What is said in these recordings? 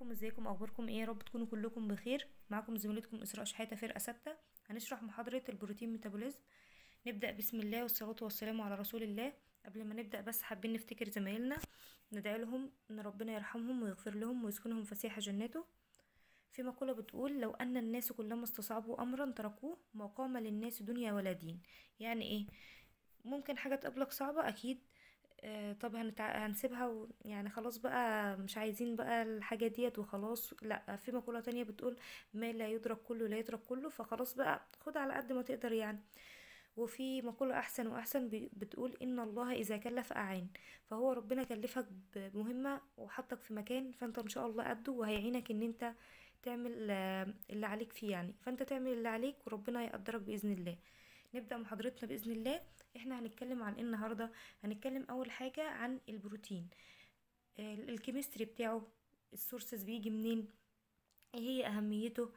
عليكم ازيكم اخباركم ايه يا رب تكونوا كلكم بخير معاكم زميلتكم اسراء شحاته فرقه ثابته هنشرح محاضره البروتين ميتابوليزم نبدا بسم الله والصلاه والسلام على رسول الله قبل ما نبدا بس حابين نفتكر زمايلنا ندعي لهم ان ربنا يرحمهم ويغفر لهم ويسكنهم فسيح جناته في مقولة بتقول لو أن الناس كلما استصعبوا أمرا تركوه ما قام للناس دنيا ولا دين يعني إيه ممكن حاجة تقابلك صعبة أكيد آه، طب هنتع... هنسيبها و... يعني خلاص بقى مش عايزين بقى الحاجة ديت وخلاص لا في مقولة تانية بتقول ما لا يدرك كله لا يترك كله فخلاص بقى خد على قد ما تقدر يعني وفي مقولة أحسن وأحسن بتقول إن الله إذا كلف أعان فهو ربنا كلفك بمهمة وحطك في مكان فأنت إن شاء الله قده وهيعينك إن أنت تعمل آه، اللي عليك فيه يعني فأنت تعمل اللي عليك وربنا يقدرك بإذن الله نبدأ محاضرتنا بإذن الله احنا هنتكلم عن ايه النهارده هنتكلم اول حاجه عن البروتين الكيمستري بتاعه السورسز بيجي منين ايه هي اهميته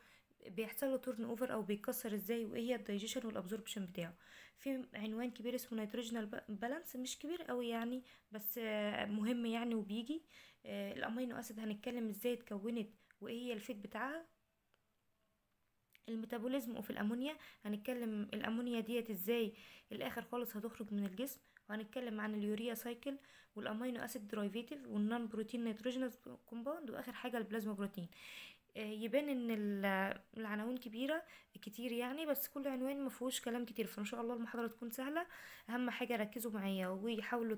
بيحصل له تورن اوفر او بيتكسر ازاي وايه هي الدايجيشن والابزوربشن بتاعه في عنوان كبير اسمه نيتروجينال بالانس مش كبير قوي يعني بس آه، مهم يعني وبيجي آه، الامينو اسيد هنتكلم ازاي اتكونت وايه هي الفيت بتاعها الميتابوليزم وفي الامونيا هنتكلم الامونيا ديت ازاي الاخر خالص هتخرج من الجسم وهنتكلم عن اليوريا سايكل والامينو اسيد درايفيتيف والنون بروتين نيتروجينس كومباوند واخر حاجه البلازما بروتين يبان ان العناوين كبيره كتير يعني بس كل عنوان مفهوش كلام كتير فان شاء الله المحاضره تكون سهله اهم حاجه ركزوا معايا وحاولوا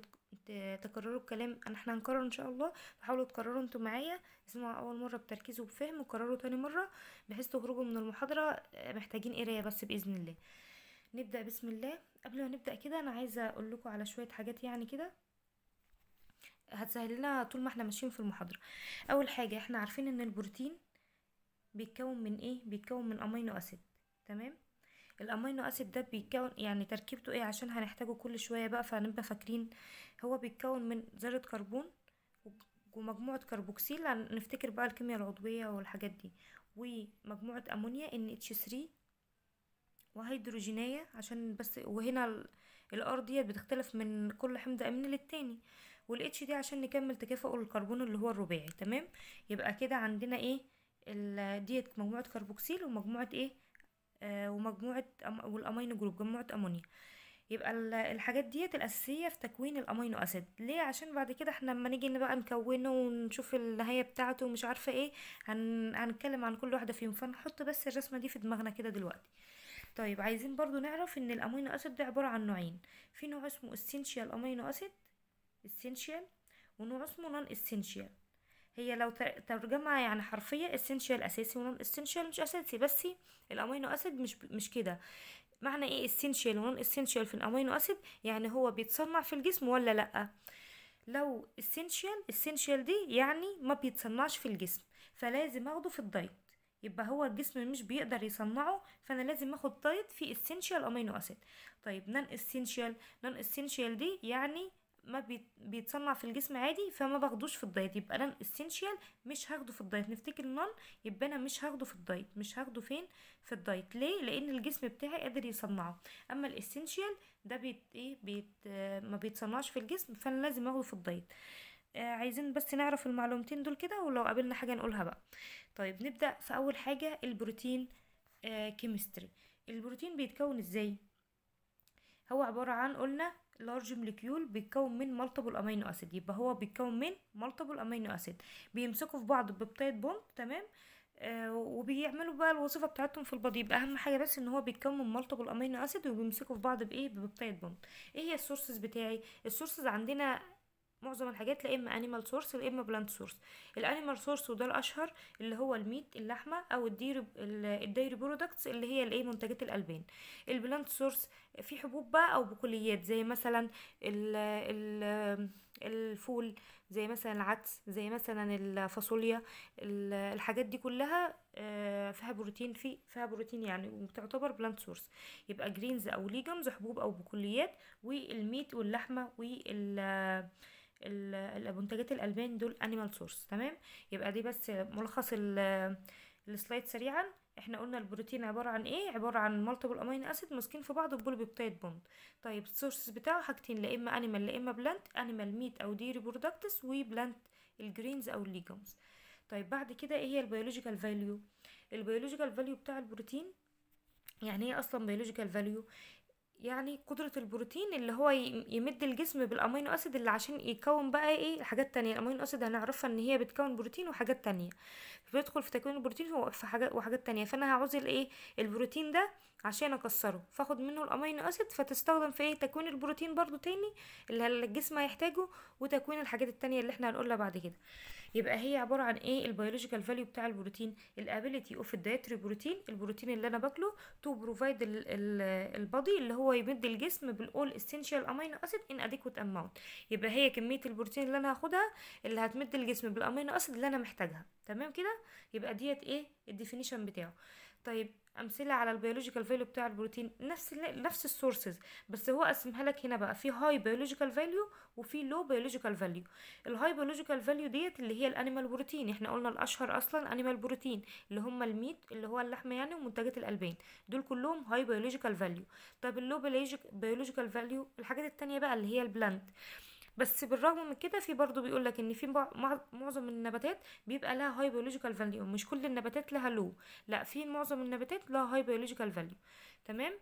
تكرروا الكلام احنا هنكرر ان شاء الله فحاولوا تكرروا انتوا معايا اسمعوا اول مره بتركيز وبفهم وكرروا تاني مره بحيث تخرجوا من المحاضره آه، محتاجين قرايه بس باذن الله نبدا بسم الله قبل ما نبدا كده انا عايزه اقول لكم على شويه حاجات يعني كده هتسهل لنا طول ما احنا ماشيين في المحاضره اول حاجه احنا عارفين ان البروتين بيتكون من ايه بيتكون من امينو اسيد تمام الامينو اسيد ده بيتكون يعني تركيبته ايه عشان هنحتاجه كل شويه بقى فهنبقى فاكرين هو بيتكون من ذره كربون ومجموعه كربوكسيل نفتكر بقى الكيمياء العضويه والحاجات دي ومجموعه امونيا ان اتش 3 وهيدروجينيه عشان بس وهنا الار ديت بتختلف من كل حمض امين للتاني والاتش دي عشان نكمل تكافؤ الكربون اللي هو الرباعي تمام يبقى كده عندنا ايه ديت مجموعة كربوكسيل ومجموعة ايه آه ومجموعة والامينو جروب مجموعة امونيا يبقى الحاجات ديت الاساسيه في تكوين الامينو اسيد ليه عشان بعد كده احنا لما نيجي بقى نكونه ونشوف النهايه بتاعته ومش عارفه ايه هن... هنتكلم عن كل واحده فيهم فنحط بس الرسمه دي في دماغنا كده دلوقتي طيب عايزين برضو نعرف ان الامينو اسيد ده عباره عن نوعين في نوع اسمه اسينشال امينو اسيد اسينشال ونوع اسمه نون اسينشال هي لو ترجمها يعني حرفية essential أساسي ونون essential مش أساسي بس الأمينو أسيد مش مش كده معنى إيه essential ونون essential في الأمينو أسيد يعني هو بيتصنع في الجسم ولا لأ لو essential essential دي يعني ما بيتصنعش في الجسم فلازم اخده في الدايت يبقى هو الجسم مش بيقدر يصنعه فانا لازم اخد دايت فيه essential امينو اسيد طيب non essential non essential دي يعني ما بيتصنع في الجسم عادي فما باخدوش في الدايت يبقى انا اسينشال مش هاخده في الدايت نفتكر نون يبقى انا مش هاخده في الدايت مش هاخده فين في الدايت ليه لان الجسم بتاعي قادر يصنعه اما الاسينشال ده بيت ايه بيت ما بيتصنعش في الجسم فانا لازم اخده في الدايت آه عايزين بس نعرف المعلومتين دول كده ولو قابلنا حاجه نقولها بقى طيب نبدا في اول حاجه البروتين آه كيمستري البروتين بيتكون ازاي هو عباره عن قلنا لارج موليكيول بيتكون من مالتيبل امينو اسيد يبقى هو بيتكون من مالتيبل امينو اسيد بيمسكوا في بعض ببطاقه بوند تمام آه وبيعملوا بقى الوظيفه بتاعتهم في البودي يبقى اهم حاجه بس ان هو بيتكون من مالتيبل امينو اسيد وبيمسكوا في بعض بايه ببطاقه بوند ايه هي السورسز بتاعي السورسز عندنا معظم الحاجات لا اما انيمال سورس لا اما بلانت سورس الانيمال سورس وده الاشهر اللي هو الميت اللحمه او الديري الديري برودكتس اللي هي الايه منتجات الالبان البلانت سورس في حبوب بقى او بقوليات زي مثلا ال الفول زي مثلا العدس زي مثلا الفاصوليا الحاجات دي كلها آه، فيها بروتين في فيها بروتين يعني وبتعتبر بلانت سورس يبقى جرينز او ليجمز حبوب او بقوليات والميت واللحمه وال المنتجات الالبان دول انيمال سورس تمام يبقى دي بس ملخص السلايد سريعا احنا قلنا البروتين عبارة عن ايه عبارة عن مالتيبل امين اسيد ماسكين في بعض بوليبيبتايد بوند طيب السورسز بتاعه حاجتين لا اما انيمال لا اما بلانت انيمال ميت او ديري برودكتس وبلانت الجرينز او الليجومز طيب بعد كده ايه هي البيولوجيكال فاليو البيولوجيكال فاليو بتاع البروتين يعني ايه اصلا بيولوجيكال فاليو يعني قدرة البروتين اللي هو يمد الجسم بالأمينو أسيد اللي عشان يكون بقى إيه حاجات تانية الأمينو أسيد هنعرفها إن هي بتكون بروتين وحاجات تانية فبيدخل في تكوين البروتين في حاجات وحاجات تانية فأنا هعوز الإيه البروتين ده عشان أكسره فاخد منه الأمينو أسيد فتستخدم في إيه تكوين البروتين برضو تاني اللي الجسم هيحتاجه وتكوين الحاجات التانية اللي إحنا هنقولها بعد كده يبقى هي عباره عن ايه البيولوجيكال فاليو بتاع البروتين الابيليتي اوف الدايتري بروتين البروتين اللي انا باكله تو بروفايد البادي اللي هو يمد الجسم بالاول اسينشال امينو اسيد ان اديكوت اماونت يبقى هي كميه البروتين اللي انا هاخدها اللي هتمد الجسم بالامينو اسيد اللي انا محتاجها تمام كده يبقى ديت ايه الديفينيشن بتاعه طيب امثله على البيولوجيكال فاليو بتاع البروتين نفس نفس السورسز بس هو قسمها لك هنا بقى في هاي بيولوجيكال فاليو وفي لو بيولوجيكال فاليو الهاي بيولوجيكال فاليو ديت اللي هي الانيمال بروتين احنا قلنا الاشهر اصلا انيمال بروتين اللي هم الميت اللي هو اللحمه يعني ومنتجات الالبان دول كلهم هاي بيولوجيكال فاليو طب اللو بيولوجيكال فاليو الحاجات التانية بقى اللي هي البلانت بس بالرغم من كده في برضه بيقول لك ان في معظم النباتات بيبقى لها هاي بيولوجيكال فاليو مش كل النباتات لها لو لا في معظم النباتات لها هاي بيولوجيكال فاليو تمام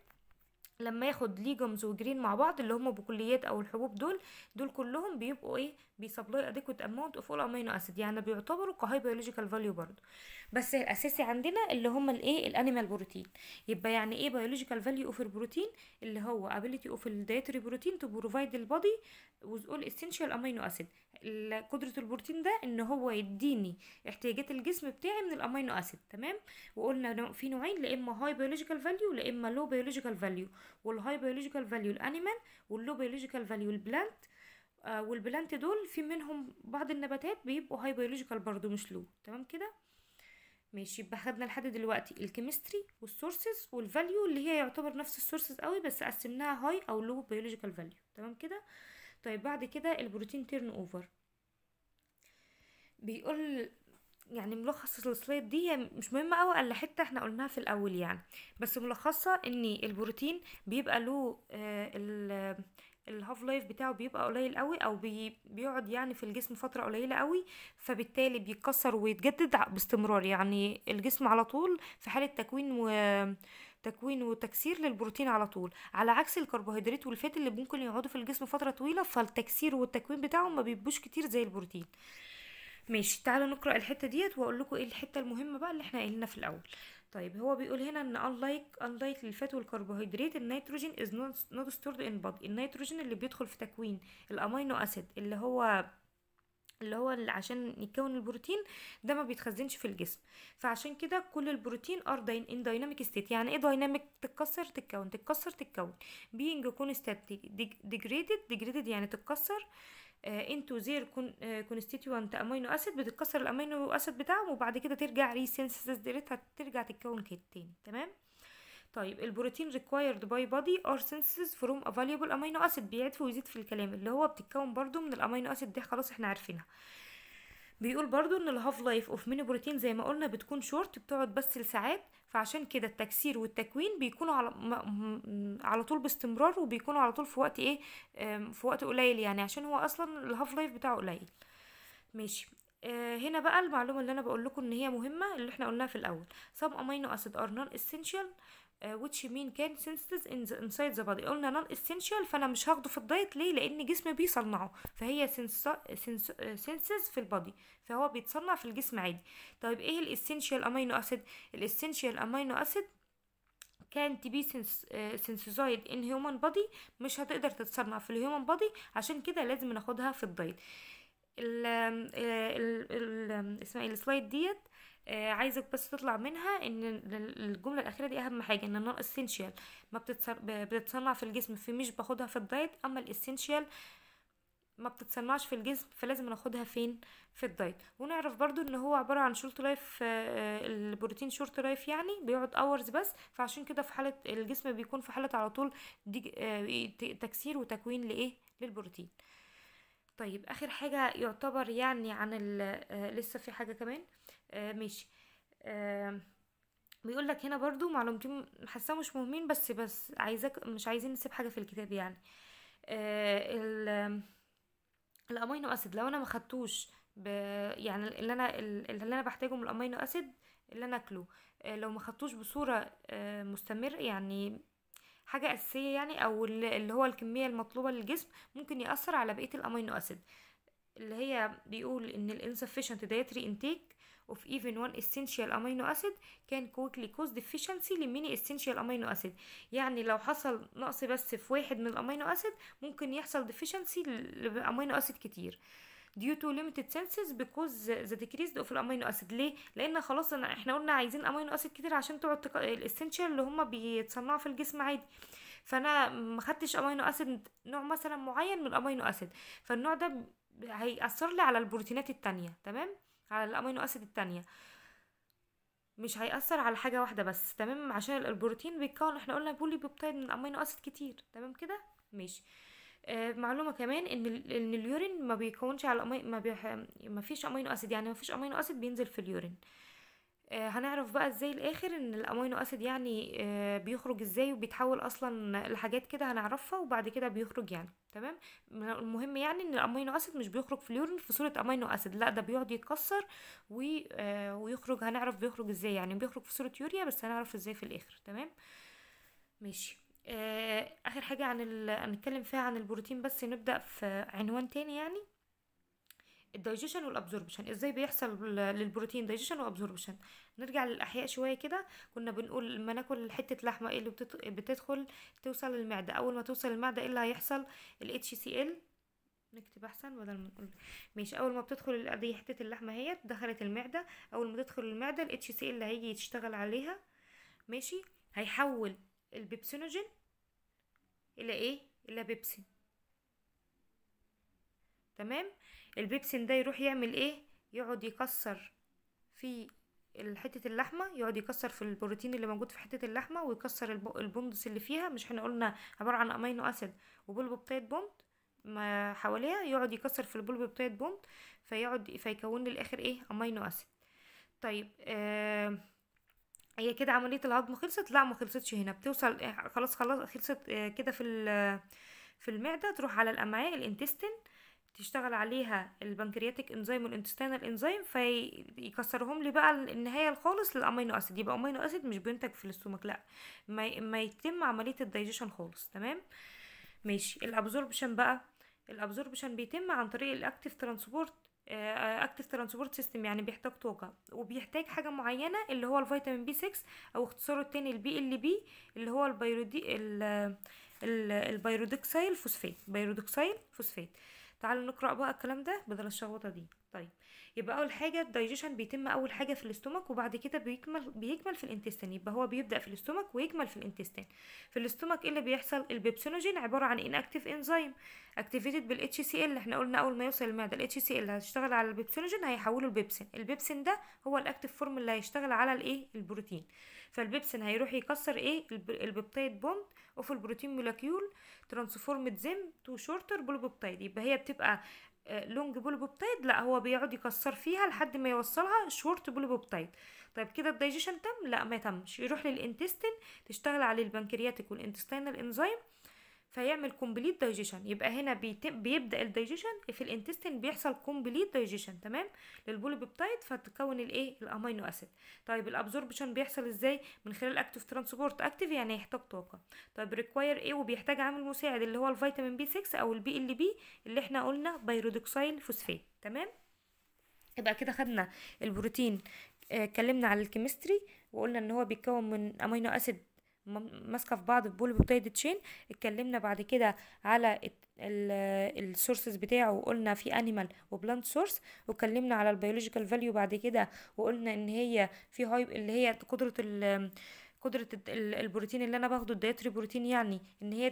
لما ياخد ليجومز وجرين مع بعض اللي هم بكليات او الحبوب دول دول كلهم بيبقوا ايه بيسبلاي اديكوت اماونت اوف اول امينو اسيد يعني بيعتبروا كهاي بيولوجيكال فاليو برضه بس الاساسي عندنا اللي هم الايه الانيمال بروتين يبقى يعني ايه بيولوجيكال فاليو اوف البروتين اللي هو ability اوف الدايتري بروتين تو بروفايد البادي وذ اول اسينشال امينو اسيد قدره البروتين ده ان هو يديني احتياجات الجسم بتاعي من الامينو اسيد تمام وقلنا في نوعين لا اما هاي بيولوجيكال فاليو لا اما لو بيولوجيكال فاليو والهاي بيولوجيكال فاليو الانيمال واللو بيولوجيكال فاليو البلانت آه والبلانت دول في منهم بعض النباتات بيبقوا هاي بيولوجيكال برضو مش لو تمام كده ماشي يبقى خدنا لحد دلوقتي الكيمستري والسورسز والفاليو اللي هي يعتبر نفس السورسز قوي بس قسمناها هاي او لو بيولوجيكال فاليو تمام كده طيب بعد كده البروتين تيرن اوفر بيقول يعني ملخص السلايد دي مش مهمة أوي إلا حتة احنا قلناها في الأول يعني بس ملخصها إن البروتين بيبقى له آه، الهاف لايف بتاعه بيبقى قليل قوي او بي بيقعد يعني في الجسم فتره قليله قوي فبالتالي بيتكسر ويتجدد باستمرار يعني الجسم على طول في حاله تكوين و... تكوين وتكسير للبروتين على طول على عكس الكربوهيدرات والفات اللي ممكن يقعدوا في الجسم فتره طويله فالتكسير والتكوين بتاعهم ما بيبقوش كتير زي البروتين ماشي تعالوا نقرا الحته ديت واقول لكم ايه الحته المهمه بقى اللي احنا قلنا في الاول طيب هو بيقول هنا ان unlike unlike للفات والكربوهيدرات النيتروجين is not stored in body النيتروجين اللي بيدخل في تكوين الامينو اسيد اللي هو اللي هو عشان يتكون البروتين ده ما بيتخزنش في الجسم فعشان كده كل البروتين ار ان دايناميك ستيت يعني ايه دايناميك تتكسر تتكون تتكسر تتكون بينج كون ستات ديجريدد ديجريدد يعني تتكسر انتو زير كونستيتيوانت امينو اسيد بتتكسر الامينو اسيد بتاعهم وبعد كده ترجع ريسينسيس ديرتها ترجع تتكون تاني تمام طيب البروتين required by body ار synthesis from a valuable amino acid في ويزيد في الكلام اللي هو بتتكون برضو من الامينو اسيد دي خلاص احنا عارفينها بيقول برضو ان الهاف لايف اوف ميني بروتين زي ما قلنا بتكون شورت بتقعد بس لساعات فعشان كده التكسير والتكوين بيكونوا على على طول باستمرار وبيكونوا على طول في وقت ايه في وقت قليل يعني عشان هو اصلا الهاف لايف بتاعه قليل ماشي آه، هنا بقى المعلومه اللي انا بقول لكم ان هي مهمه اللي احنا قلناها في الاول some amino acid are non essential آه، which mean كان the inside the body قلنا non essential فانا مش هاخده في الدايت ليه لان جسمي بيصنعه فهي آه، senses في البادي فهو بيتصنع في الجسم عادي طيب ايه الاسينشال امينو اسيد الاسينشال امينو اسيد كان بي سينسيزايد ان هيومن بادي مش هتقدر تتصنع في الهيومن بادي عشان كده لازم ناخدها في الدايت ال آه، ال ال اسمها إيه؟ السلايد ديت آه عايزك بس تطلع منها ان الجمله الاخيره دي اهم حاجه ان النون اسينشال ما بتتصنع في الجسم مش باخدها في الدايت اما الاسينشال ما بتتصنعش في الجسم فلازم ناخدها فين في الدايت ونعرف برضو ان هو عبارة عن شورت لايف آه، آه، البروتين شورت لايف يعني بيقعد اورز بس فعشان كده في حالة الجسم بيكون في حالة على طول آه، تكسير وتكوين لايه للبروتين طيب اخر حاجة يعتبر يعني عن لسه في حاجة كمان آه، ماشي آه، بيقول لك هنا برضو معلومتين حاسه مش مهمين بس بس عايزك مش عايزين نسيب حاجه في الكتاب يعني آه، الامينو اسيد لو انا ما خدتوش يعني اللي انا اللي انا بحتاجه من الامينو اسيد اللي انا اكله لو ما خدتوش بصوره مستمر يعني حاجه اساسيه يعني او اللي هو الكميه المطلوبه للجسم ممكن ياثر على بقيه الامينو اسيد اللي هي بيقول ان الانسفيشنت دايتري انتيك of even one essential amino acid can quickly cause deficiency لميني essential amino acid يعني لو حصل نقص بس في واحد من الامينو اسيد ممكن يحصل deficiency لامينو اسيد كتير due to limited senses because the decreased of الامينو اسيد ليه لان خلاص أنا احنا قلنا عايزين امينو اسيد كتير عشان تقعد تق... الاسنشال اللي هما بيتصنعوا في الجسم عادي فانا ما خدتش امينو اسيد نوع مثلا معين من الامينو اسيد فالنوع ده هيأثر لي على البروتينات التانية تمام على الامينو اسيد التانية مش هيأثر على حاجة واحدة بس تمام عشان البروتين بيتكون احنا قلنا بولي بيبتايد من امينو اسيد كتير تمام كده ماشي آه معلومه كمان ان ان اليورين ما بيكونش على ما بيح... ما فيش امينو اسيد يعني ما فيش امينو اسيد بينزل في اليورين آه، هنعرف بقى ازاي الاخر ان الامينو اسيد يعني آه، بيخرج ازاي وبيتحول اصلا لحاجات كده هنعرفها وبعد كده بيخرج يعني تمام المهم يعني ان الامينو اسيد مش بيخرج في اليورين في صوره امينو اسيد لا ده بيقعد يتكسر آه، ويخرج هنعرف بيخرج ازاي يعني بيخرج في صوره يوريا بس هنعرف ازاي في الاخر تمام ماشي اخر حاجه عن هنتكلم فيها عن البروتين بس نبدا في عنوان تاني يعني الدايجيشن والابزوربشن ازاي بيحصل للبروتين دايجيشن وابزوربشن نرجع للاحياء شويه كده كنا بنقول لما ناكل حته لحمه ايه اللي بتدخل توصل للمعده اول ما توصل للمعده ايه اللي هيحصل الاتش سي ال نكتب احسن بدل ما نقول ماشي اول ما بتدخل دي حته اللحمه هي دخلت المعده اول ما تدخل المعده الاتش سي ال هيجي يشتغل عليها ماشي هيحول البيبسينوجين الى ايه الى بيبسين تمام البيبسين ده يروح يعمل ايه يقعد يكسر في حتة اللحمة يقعد يكسر في البروتين اللي موجود في حتة اللحمة ويكسر البندس اللي فيها مش احنا قلنا عبارة عن امينو اسيد وبلب بتاعت بوند ما حواليها يقعد يكسر في البلب بتاعت بوند فيقعد فيكون للاخر ايه امينو اسيد طيب آه هي كده عملية الهضم خلصت لا ما خلصتش هنا بتوصل آه، خلاص خلاص خلصت آه، كده في في المعدة تروح على الأمعاء الانتستين تشتغل عليها البنكرياتيك انزيم والانتستينال انزيم فيكسرهم لي بقى النهايه الخالص للامينو اسيد يبقى امينو اسيد مش بينتج في الاستومك لا ما, ما يتم عمليه الدايجيشن خالص تمام ماشي الابزوربشن بقى الابزوربشن بيتم عن طريق الاكتيف ترانسبورت آه، آه، اكتيف ترانسبورت سيستم يعني بيحتاج طاقه وبيحتاج حاجه معينه اللي هو الفيتامين بي 6 او اختصاره التاني البي ال بي اللي هو البيرودي البيرودكسيل فوسفات بيرودكسيل فوسفات تعالوا نقرأ بقى الكلام ده بدل الشغوطه دي طيب يبقى اول حاجه الدايجيشن بيتم اول حاجه في الاستومك وبعد كده بيكمل بيكمل في الانتستين يبقى هو بيبدا في الاستومك ويكمل في الانتستين في الاستومك ايه اللي بيحصل البيبسينوجين عباره عن ان اكتيف انزيم اكتيفيتد بالاتش سي ال احنا قلنا اول ما يوصل المعده الاتش سي ال هيشتغل على البيبسينوجين هيحوله لبيبسين البيبسين ده هو الاكتيف فورم اللي هيشتغل على الايه البروتين فالبيبسين هيروح يكسر ايه البيبتايد بوند اوف البروتين مولكيول ترانسفورمد زيم تو شورتر بولوبيبتايد يبقى هي بتبقى لونج بول لا هو بيقعد يكسر فيها لحد ما يوصلها شورت بول طيب كده الدايجيشن تم لا ما تمش يروح للانتستين تشتغل عليه البنكرياتيك والانتستينال انزيم فيعمل كومبليت دايجيشن يبقى هنا بيبدا الدايجيشن في الانتستين بيحصل كومبليت دايجيشن تمام للبوليبيبتايد فتكون الايه الامينو اسيد طيب الابزوربشن بيحصل ازاي من خلال اكتيف ترانسبورت اكتيف يعني يحتاج طاقه طيب ريكواير ايه وبيحتاج عامل مساعد اللي هو الفيتامين بي 6 او البي ال بي اللي احنا قلنا بيرودوكسيل فوسفات تمام يبقى كده خدنا البروتين آه، اتكلمنا على الكيمستري وقلنا ان هو بيتكون من امينو اسيد ماسكه في بعض في بول بوتايد تشين اتكلمنا بعد كده على السورسز بتاعه وقلنا في انيمال وبلانت سورس واتكلمنا على البيولوجيكال فاليو بعد كده وقلنا ان هي في هاي اللي هي قدره قدرة البروتين اللي انا باخده الدايتري بروتين يعني ان هي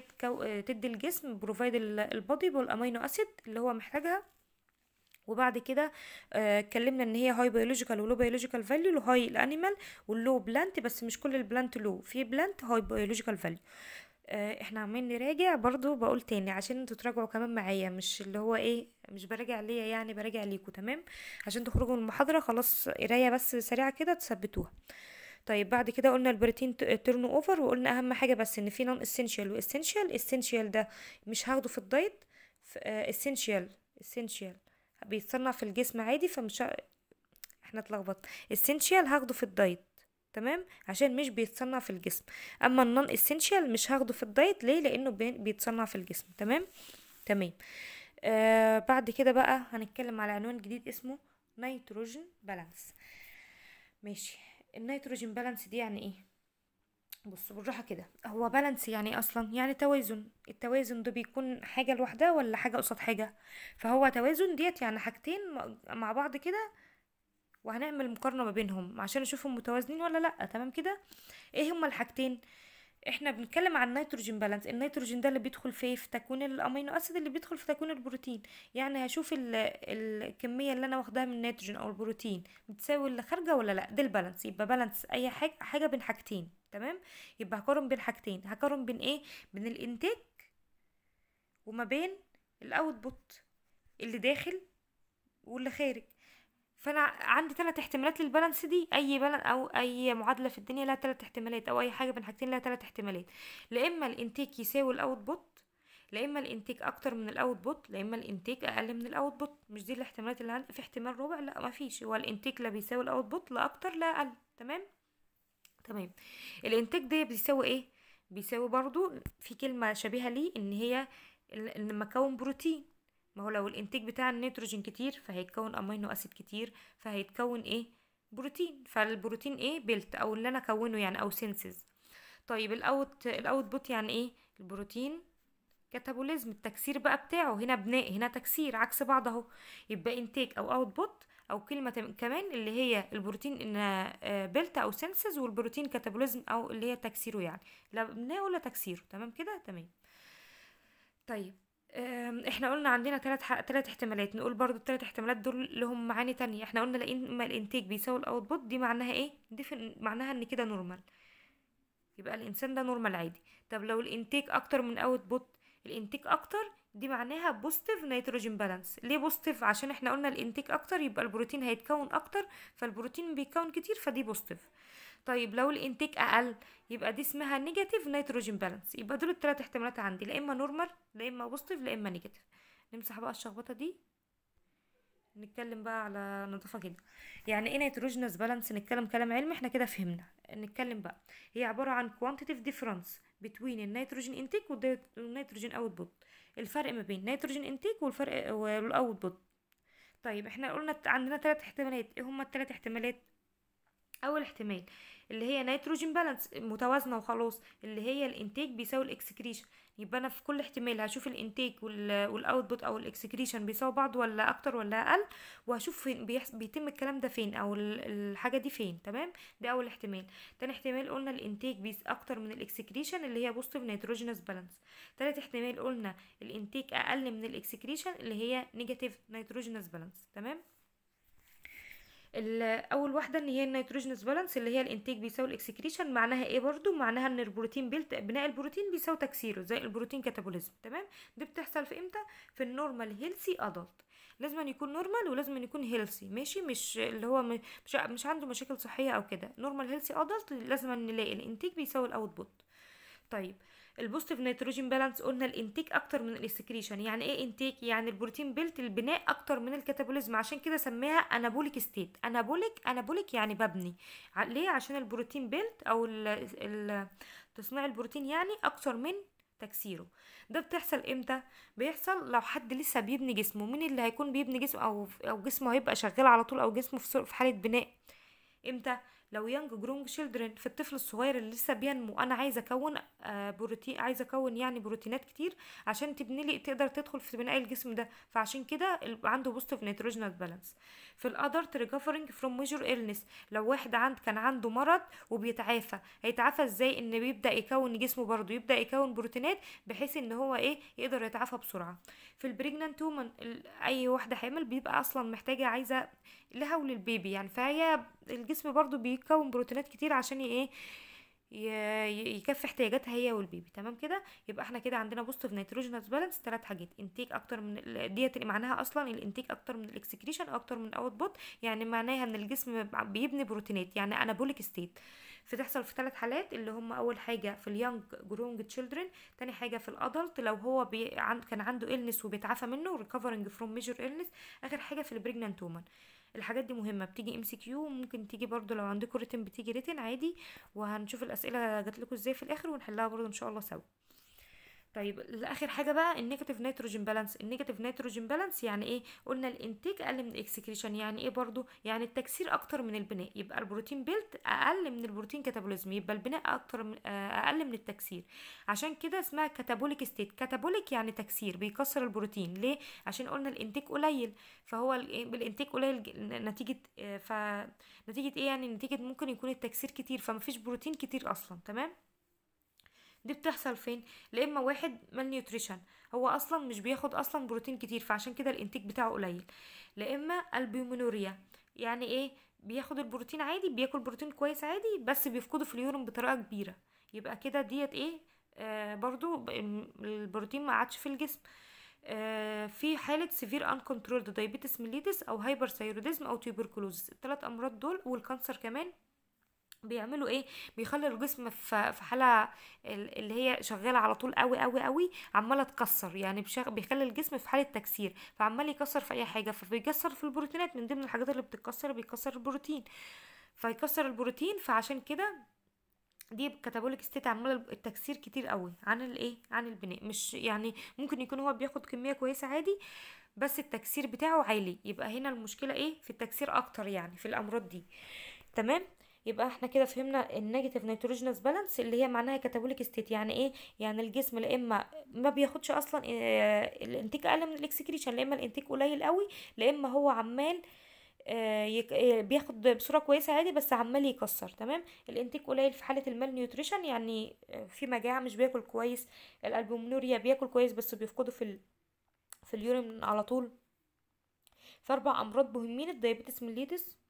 تدي الجسم بروفايد البودي بالامينو اسيد اللي هو محتاجها وبعد كده آه، اتكلمنا ان هي هاي بيولوجيكال ولو بيولوجيكال فاليو الهاي الانيمال واللو بلانت بس مش كل البلانت لو في بلانت هاي بيولوجيكال فاليو احنا عمالين نراجع برضو بقول تاني عشان انتوا تراجعوا كمان معايا مش اللي هو ايه مش براجع ليا يعني براجع ليكوا تمام عشان تخرجوا من المحاضره خلاص قرايه بس سريعه كده تثبتوها طيب بعد كده قلنا البروتين تيرن اوفر وقلنا اهم حاجه بس ان في نون اسينشال واسينشال اسينشال ده مش هاخده في الدايت اسينشال اسينشال آه، بيتصنع في الجسم عادي فمش احنا اتلخبطنا اسينشال هاخده في الدايت تمام عشان مش بيتصنع في الجسم اما النون اسينشال مش هاخده في الدايت ليه لانه بيتصنع في الجسم تمام تمام آه بعد كده بقى هنتكلم على عنوان جديد اسمه نيتروجين بالانس ماشي النيتروجين بالانس دي يعني ايه بص بالراحة كده هو بالانس يعني إيه اصلا يعني توازن التوازن ده بيكون حاجة لوحدها ولا حاجة قصاد حاجة فهو توازن ديت يعني حاجتين مع بعض كده وهنعمل مقارنة ما بينهم عشان نشوفهم متوازنين ولا لأ تمام كده ايه هما الحاجتين احنا بنتكلم عن نيتروجين بالانس النيتروجين ده اللي بيدخل في في تكوين الامينو اسيد اللي بيدخل في تكوين البروتين يعني هشوف الكميه اللي انا واخداها من النيتروجين او البروتين بتساوي اللي خارجه ولا لا ده البالانس يبقى بالانس اي حاجه حاجه بين حاجتين تمام يبقى هقارن بين حاجتين هقارن بين ايه بين الانتاج وما بين الاوتبوت اللي داخل واللي خارج فانا عندي ثلاث احتمالات للبالانس دي اي بالانس او اي معادله في الدنيا لها ثلاث احتمالات او اي حاجه بين حاجتين لها ثلاث احتمالات لا اما الانتيك يساوي الاوتبوت لا اما الانتيك اكتر من الاوتبوت لا اما الانتيك اقل من الاوتبوت مش دي الاحتمالات اللي عندي في احتمال ربع لا ما فيش هو الانتيك لا بيساوي الاوتبوت لا اكتر لا اقل تمام تمام الانتيك ده بيساوي ايه بيساوي برضو في كلمه شبيهه ليه ان هي لما اكون بروتين ما هو لو الانتاج بتاع النيتروجين كتير فهيتكون امينو اسيد كتير فهيتكون ايه بروتين فالبروتين ايه بيلت او اللي انا اكونه يعني او سينسز طيب الاوت بوت يعني ايه البروتين كاتابوليزم التكسير بقى بتاعه هنا بناء هنا تكسير عكس بعض اهو يبقى انتاج او اوت بوت او كلمه كمان اللي هي البروتين ان بيلت آه، او سينسز والبروتين كاتابوليزم او اللي هي تكسيره يعني لا بناء ولا تكسيره تمام كده تمام طيب احنا قلنا عندنا ثلاث ثلاث احتمالات نقول برضو الثلاث احتمالات دول لهم معاني تانية احنا قلنا لان ما الانتاج بيساوي الاوتبوت دي معناها ايه دي معناها ان كده نورمال يبقى الانسان ده نورمال عادي طب لو الانتاج اكتر من اوتبوت الانتاج اكتر دي معناها بوزيتيف نيتروجين بالانس ليه بوزيتيف عشان احنا قلنا الانتاج اكتر يبقى البروتين هيتكون اكتر فالبروتين بيتكون كتير فدي بوزيتيف طيب لو الانتيك اقل يبقى دي اسمها نيجاتيف نيتروجين بالانس يبقى دول التلات احتمالات عندي لا اما نورمال لا اما بوزيتيف لا اما نيجاتيف نمسح بقى الشخبطه دي نتكلم بقى على نظافه كده يعني ايه نيتروجينس بالانس نتكلم كلام علمي احنا كده فهمنا نتكلم بقى هي عباره عن كوانتيتيف ديفرنس بتوين النيتروجين انتيك والنيتروجين اوت بوت الفرق ما بين نيتروجين انتيك والفرق والاوت بوت طيب احنا قلنا عندنا ثلاث احتمالات ايه هما الثلاث احتمالات اول احتمال اللي هي نيتروجين بالانس متوازنه وخلاص اللي هي الانتاج بيساوي الاكسكريشن يبقى انا في كل احتمال هشوف الانتاج والاوتبوت او الاكسكريشن بيساوي بعض ولا اكتر ولا اقل وهشوف فين بيتم الكلام ده فين او الحاجه دي فين تمام ده اول احتمال تاني احتمال قلنا الانتاج بيس اكتر من الاكسكريشن اللي هي بوزيتيف نيتروجينس بالانس تالت احتمال قلنا الانتاج اقل من الاكسكريشن اللي هي نيجاتيف نيتروجينس بالانس تمام اول واحده اللي هي النيتروجينس بالانس اللي هي الانتاج بيساوي الاكسكريشن معناها ايه برضو معناها ان البروتين بيلت بناء البروتين بيساوي تكسيره زي البروتين كاتابوليزم تمام دي بتحصل في امتى في النورمال هيلثي ادلت لازم أن يكون نورمال ولازم أن يكون هيلثي ماشي مش اللي هو مش, مش عنده مشاكل صحيه او كده نورمال هيلثي ادلت لازم نلاقي الانتاج بيساوي الاوتبوت طيب البوستيف نيتروجين بالانس قلنا الانتيك اكتر من الاسكريشن يعني ايه انتيك يعني البروتين بيلت البناء اكتر من الكاتابوليزم عشان كده سميها انابوليك ستيت انابوليك انابوليك يعني ببني ليه عشان البروتين بيلت او ال ال تصنيع البروتين يعني اكتر من تكسيره ده بتحصل امتى بيحصل لو حد لسه بيبني جسمه مين اللي هيكون بيبني جسمه او او جسمه هيبقى شغال على طول او جسمه في حاله بناء امتى لو يانج جرونج شيلدرن في الطفل الصغير اللي لسه بينمو انا عايزه اكون آه، بروتين عايزه اكون يعني بروتينات كتير عشان تبني لي تقدر تدخل في بناء الجسم ده فعشان كده عنده بوستف نيتروجينال بالانس في الادلت ريكفرنج فروم ميجر ايلنس لو واحد عند كان عنده مرض وبيتعافى هيتعافى ازاي ان بيبدا يكون جسمه برضه يبدا يكون بروتينات بحيث ان هو ايه يقدر يتعافى بسرعه في البريجننت وومن اي واحده حامل بيبقى اصلا محتاجه عايزه لها وللبيبي يعني فهي الجسم برضو بيكون بروتينات كتير عشان ايه يكفي احتياجاتها هي والبيبي تمام كده يبقى احنا كده عندنا في نيتروجينس بالانس ثلاث حاجات انتيك اكتر من ديت معناها اصلا الانتيك اكتر من الاكسكريشن اكتر من الاوت بوت يعني معناها ان الجسم بيبني بروتينات يعني انابوليك ستيت بتحصل في ثلاث حالات اللي هم اول حاجه في اليونج جرونج تشيلدرن تاني حاجه في الادلت لو هو بي عن كان عنده النس وبيتعافى منه ريكفرنج فروم ميجور النس اخر حاجه في البريجننت وومن الحاجات دي مهمه بتيجي ام سي كيو ممكن تيجي برضو لو عندكم ريتن بتيجي ريتن عادي وهنشوف الاسئله جات لكم ازاي في الاخر ونحلها برضو ان شاء الله سوا طيب اخر حاجه بقى النيجاتيف نيتروجين بالانس النيجاتيف نيتروجين بالانس يعني ايه قلنا الانتاج اقل من الاكسكريشن يعني ايه برضو يعني التكسير اكتر من البناء يبقى البروتين بيلت اقل من البروتين كاتابوليزم يبقى البناء اكتر من آه، اقل من التكسير عشان كده اسمها كاتابوليك ستيت كاتابوليك يعني تكسير بيكسر البروتين ليه عشان قلنا الانتاج قليل فهو بالانتاج إيه؟ قليل نتيجه آه، فنتيجه ايه يعني نتيجه ممكن يكون التكسير كتير فمفيش بروتين كتير اصلا تمام دي بتحصل فين لا اما واحد مال نيوتريشن هو اصلا مش بياخد اصلا بروتين كتير فعشان كده الانتاج بتاعه قليل لا اما البيومينوريا يعني ايه بياخد البروتين عادي بياكل بروتين كويس عادي بس بيفقده في اليورين بطريقه كبيره يبقى كده ديت ايه آه برضو البروتين ما عادش في الجسم آه في حالة سيفير uncontrolled diabetes mellitus أو هايبر سيروديزم أو تيوبركلوز الثلاث أمراض دول والكانسر كمان بيعملوا ايه بيخلي الجسم في حاله اللي هي شغاله على طول قوي قوي قوي عماله تكسر يعني بيخلي الجسم في حاله تكسير فعمال يكسر في اي حاجه فبيكسر في البروتينات من ضمن الحاجات اللي بتتكسر بيكسر البروتين فيكسر البروتين فعشان كده دي كاتابوليك ستيت عماله التكسير كتير قوي عن الايه عن البناء مش يعني ممكن يكون هو بياخد كميه كويسه عادي بس التكسير بتاعه عالي يبقى هنا المشكله ايه في التكسير اكتر يعني في الامراض دي تمام يبقى احنا كده فهمنا النيجاتيف نيتروجينس بالانس اللي هي معناها كاتابوليك ستيت يعني ايه يعني الجسم لا اما ما بياخدش اصلا آه، الانتاج اقل من الاكسكريشن لا اما الانتاج قليل قوي لا اما هو عمال آه، آه، بياخد بصوره كويسه عادي بس عمال يكسر تمام الانتاج قليل في حاله المال نيوتريشن يعني في مجاعه مش بياكل كويس الالبومينوريا بياكل كويس بس بيفقده في ال... في اليورين على طول في اربع امراض مهمين الدايابيتس ميليتس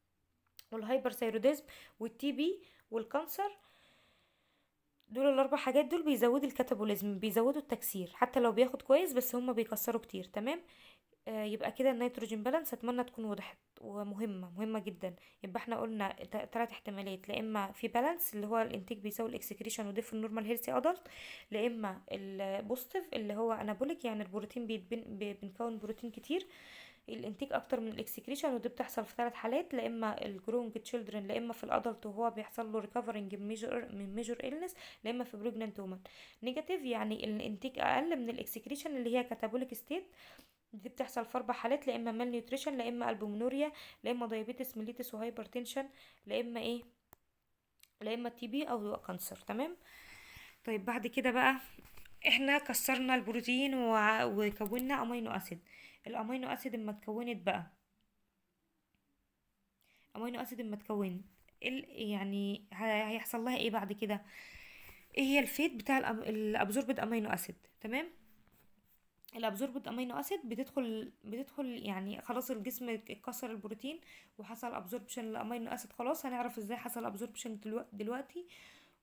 والهايبرثايروديزم والتي بي والكانسر دول الاربع حاجات دول بيزودوا الكاتابوليزم بيزودوا التكسير حتى لو بياخد كويس بس هما بيكسروا كتير تمام آه يبقى كده النيتروجين بالانس اتمنى تكون وضحت ومهمه مهمه جدا يبقى احنا قلنا ثلاث احتمالات لا اما في بالانس اللي هو الانتاج بيساوي الاكسكريشن وده في النورمال هيلثي ادلت لا اما البوزيتيف اللي هو انابوليك يعني البروتين بيتبن بنكون بروتين كتير الانتاج اكتر من الاكسكريشن ودي بتحصل في ثلاث حالات لا اما الجرونج تشيلدرن لا اما في الادلت وهو بيحصل له ريكفرنج من ميجر من ميجر النس لا اما في بريجننت وومن نيجاتيف يعني الانتاج اقل من الاكسكريشن اللي هي كاتابوليك ستيت دي بتحصل في اربع حالات لا اما مال نيوتريشن لا اما البومنوريا لا اما دايابيتس ميليتس تنشن لا اما ايه لا اما تي بي او كانسر تمام طيب بعد كده بقى احنا كسرنا البروتين وكوننا امينو اسيد الامينو اسيد اما اتكونت بقى امينو اسيد اما اتكونت يعني هيحصل لها ايه بعد كده ايه هي الفيت بتاع الابزوربد امينو اسيد تمام الابزوربد امينو اسيد بتدخل بتدخل يعني خلاص الجسم اتكسر البروتين وحصل ابزوربشن للامينو اسيد خلاص هنعرف ازاي حصل ابزوربشن دلوقتي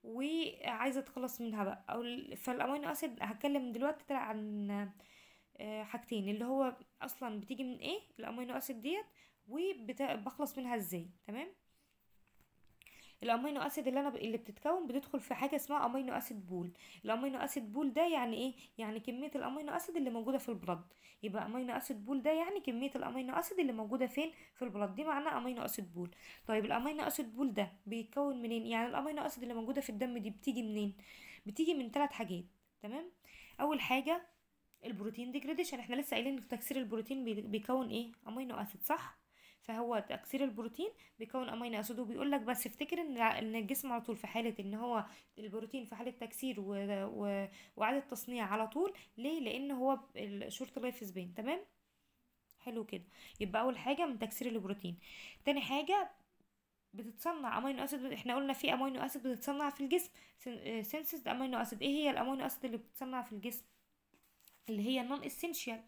وعايزه اتخلص منها بقى او فالامينو اسيد هتكلم دلوقتي عن آه، حاجتين اللي هو اصلا بتيجي من ايه الامينو اسيد ديت وبخلص منها ازاي تمام الامينو اسيد اللي انا ب... اللي بتتكون بتدخل في حاجه اسمها امينو اسيد بول الامينو اسيد بول ده يعني ايه يعني كميه الامينو اسيد اللي موجوده في البلد يبقى امينو اسيد بول ده يعني كميه الامينو اسيد اللي موجوده فين في البلد دي معناها امينو اسيد بول طيب الامينو اسيد بول ده بيتكون منين يعني الامينو اسيد اللي موجوده في الدم دي بتيجي منين بتيجي من ثلاث حاجات تمام اول حاجه البروتين ديجريديشن احنا لسه قايلين ان تكسير البروتين بيكون ايه امينو اسيد صح فهو تكسير البروتين بيكون امينو اسيد وبيقول لك بس افتكر ان ان الجسم على طول في حاله ان هو البروتين في حاله تكسير و... و... تصنيع على طول ليه لان هو الشورت لايف سبين تمام حلو كده يبقى اول حاجه من تكسير البروتين تاني حاجه بتتصنع امينو اسيد احنا قلنا في امينو اسيد بتتصنع في الجسم سينسز امينو اسيد ايه هي الامينو اسيد اللي بتتصنع في الجسم اللي هي نون اسينشال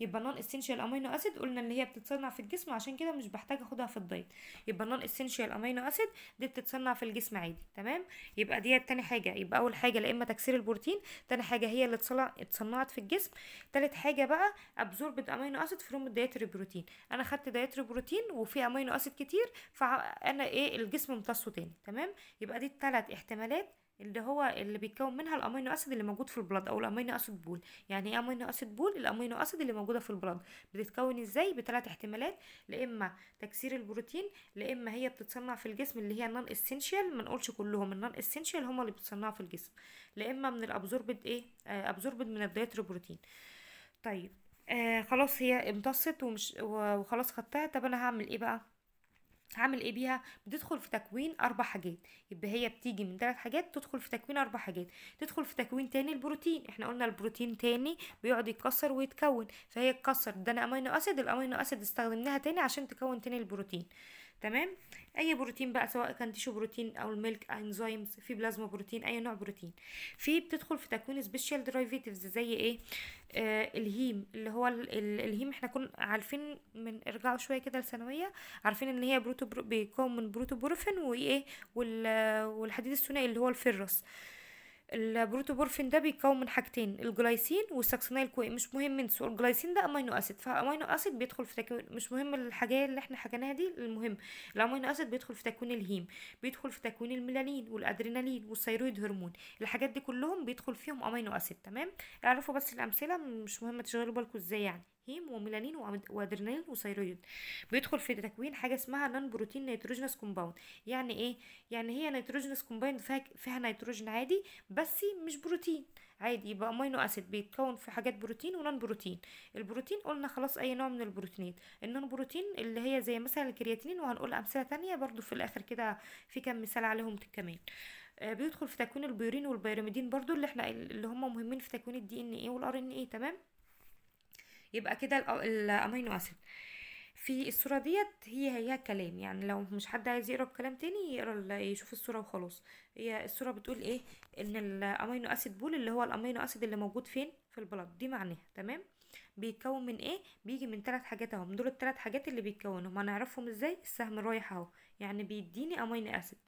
يبقى نون اسينشال امينو اسيد قلنا ان هي بتتصنع في الجسم عشان كده مش بحتاج اخدها في الدايت يبقى نون اسينشال امينو اسيد دي بتتصنع في الجسم عادي تمام يبقى ديت تاني حاجه يبقى اول حاجه لا اما تكسير البروتين تاني حاجه هي اللي اتصنعت في الجسم تالت حاجه بقى ابزوربد امينو اسيد فروم الدايتري بروتين انا خدت دايتري بروتين وفي امينو اسيد كتير فانا ايه الجسم امتصه تاني تمام يبقى دي التلات احتمالات اللي هو اللي بيتكون منها الامينو اسيد اللي موجود في البلد او الامينو اسيد بول يعني ايه امينو اسيد بول الامينو اسيد اللي موجوده في البلد بتتكون ازاي بثلاث احتمالات لا اما تكسير البروتين لا اما هي بتتصنع في الجسم اللي هي النون اسينشال ما نقولش كلهم النون اسينشال هم اللي بتصنعوا في الجسم لا اما من الابزوربد ايه ابزوربد آه، من بروتين طيب آه خلاص هي امتصت ومش وخلاص خدتها طب انا هعمل ايه بقى هعمل ايه بيها بتدخل في تكوين اربع حاجات يبقى هي بتيجي من ثلاث حاجات تدخل في تكوين اربع حاجات تدخل في تكوين تاني البروتين احنا قلنا البروتين تاني بيقعد يتكسر ويتكون فهي اتكسر ده انا امينو اسيد الامينو اسيد استخدمناها تاني عشان تكون تاني البروتين تمام اي بروتين بقى سواء كان تيشو بروتين او الميلك انزيمز في بلازما بروتين اي نوع بروتين في بتدخل في تكوين سبيشال درايفيتيفز زي ايه آه الهيم اللي هو الهيم احنا كنا عارفين من ارجعوا شويه كده لثانويه عارفين ان هي بروتو بيكون من بروفين وايه والحديد الثنائي اللي هو الفيروس آه البروتوبورفين ده بيتكون من حاجتين الجلايسين والساكسونيل كوي مش مهم انسوا الجلايسين ده امينو اسيد فامينو اسيد بيدخل في تكوين مش مهم الحاجات اللي احنا حكيناها دي المهم الامينو اسيد بيدخل في تكوين الهيم بيدخل في تكوين الميلانين والادرينالين والثيرويد هرمون الحاجات دي كلهم بيدخل فيهم امينو اسيد تمام اعرفوا بس الامثله مش مهم تشغلوا بالكم ازاي يعني هيم وميلانين وادرينالين وثيرويد بيدخل في تكوين حاجه اسمها نون بروتين نيتروجينس كومباوند يعني ايه يعني هي نيتروجينس كومباوند فيها فيها نيتروجين عادي بس مش بروتين عادي يبقى امينو اسيد بيتكون في حاجات بروتين ونون بروتين البروتين قلنا خلاص اي نوع من البروتينات النون بروتين اللي هي زي مثلا الكرياتين وهنقول امثله تانية برضو في الاخر كده في كام مثال عليهم كمان آه، بيدخل في تكوين البيورين والبيراميدين برضو اللي احنا اللي هم مهمين في تكوين الدي ان ايه والار ان ايه تمام يبقى كده الامينو اسيد في الصورة ديت هي هي كلام يعني لو مش حد عايز يقرا الكلام تاني يقرا يشوف الصورة وخلاص هي الصورة بتقول ايه ان الامينو اسيد بول اللي هو الامينو اسيد اللي موجود فين في البلد دي معناها تمام بيتكون من ايه بيجي من ثلاث حاجات اهو من دول الثلاث حاجات اللي ما هنعرفهم ازاي السهم رايح اهو يعني بيديني امينو اسيد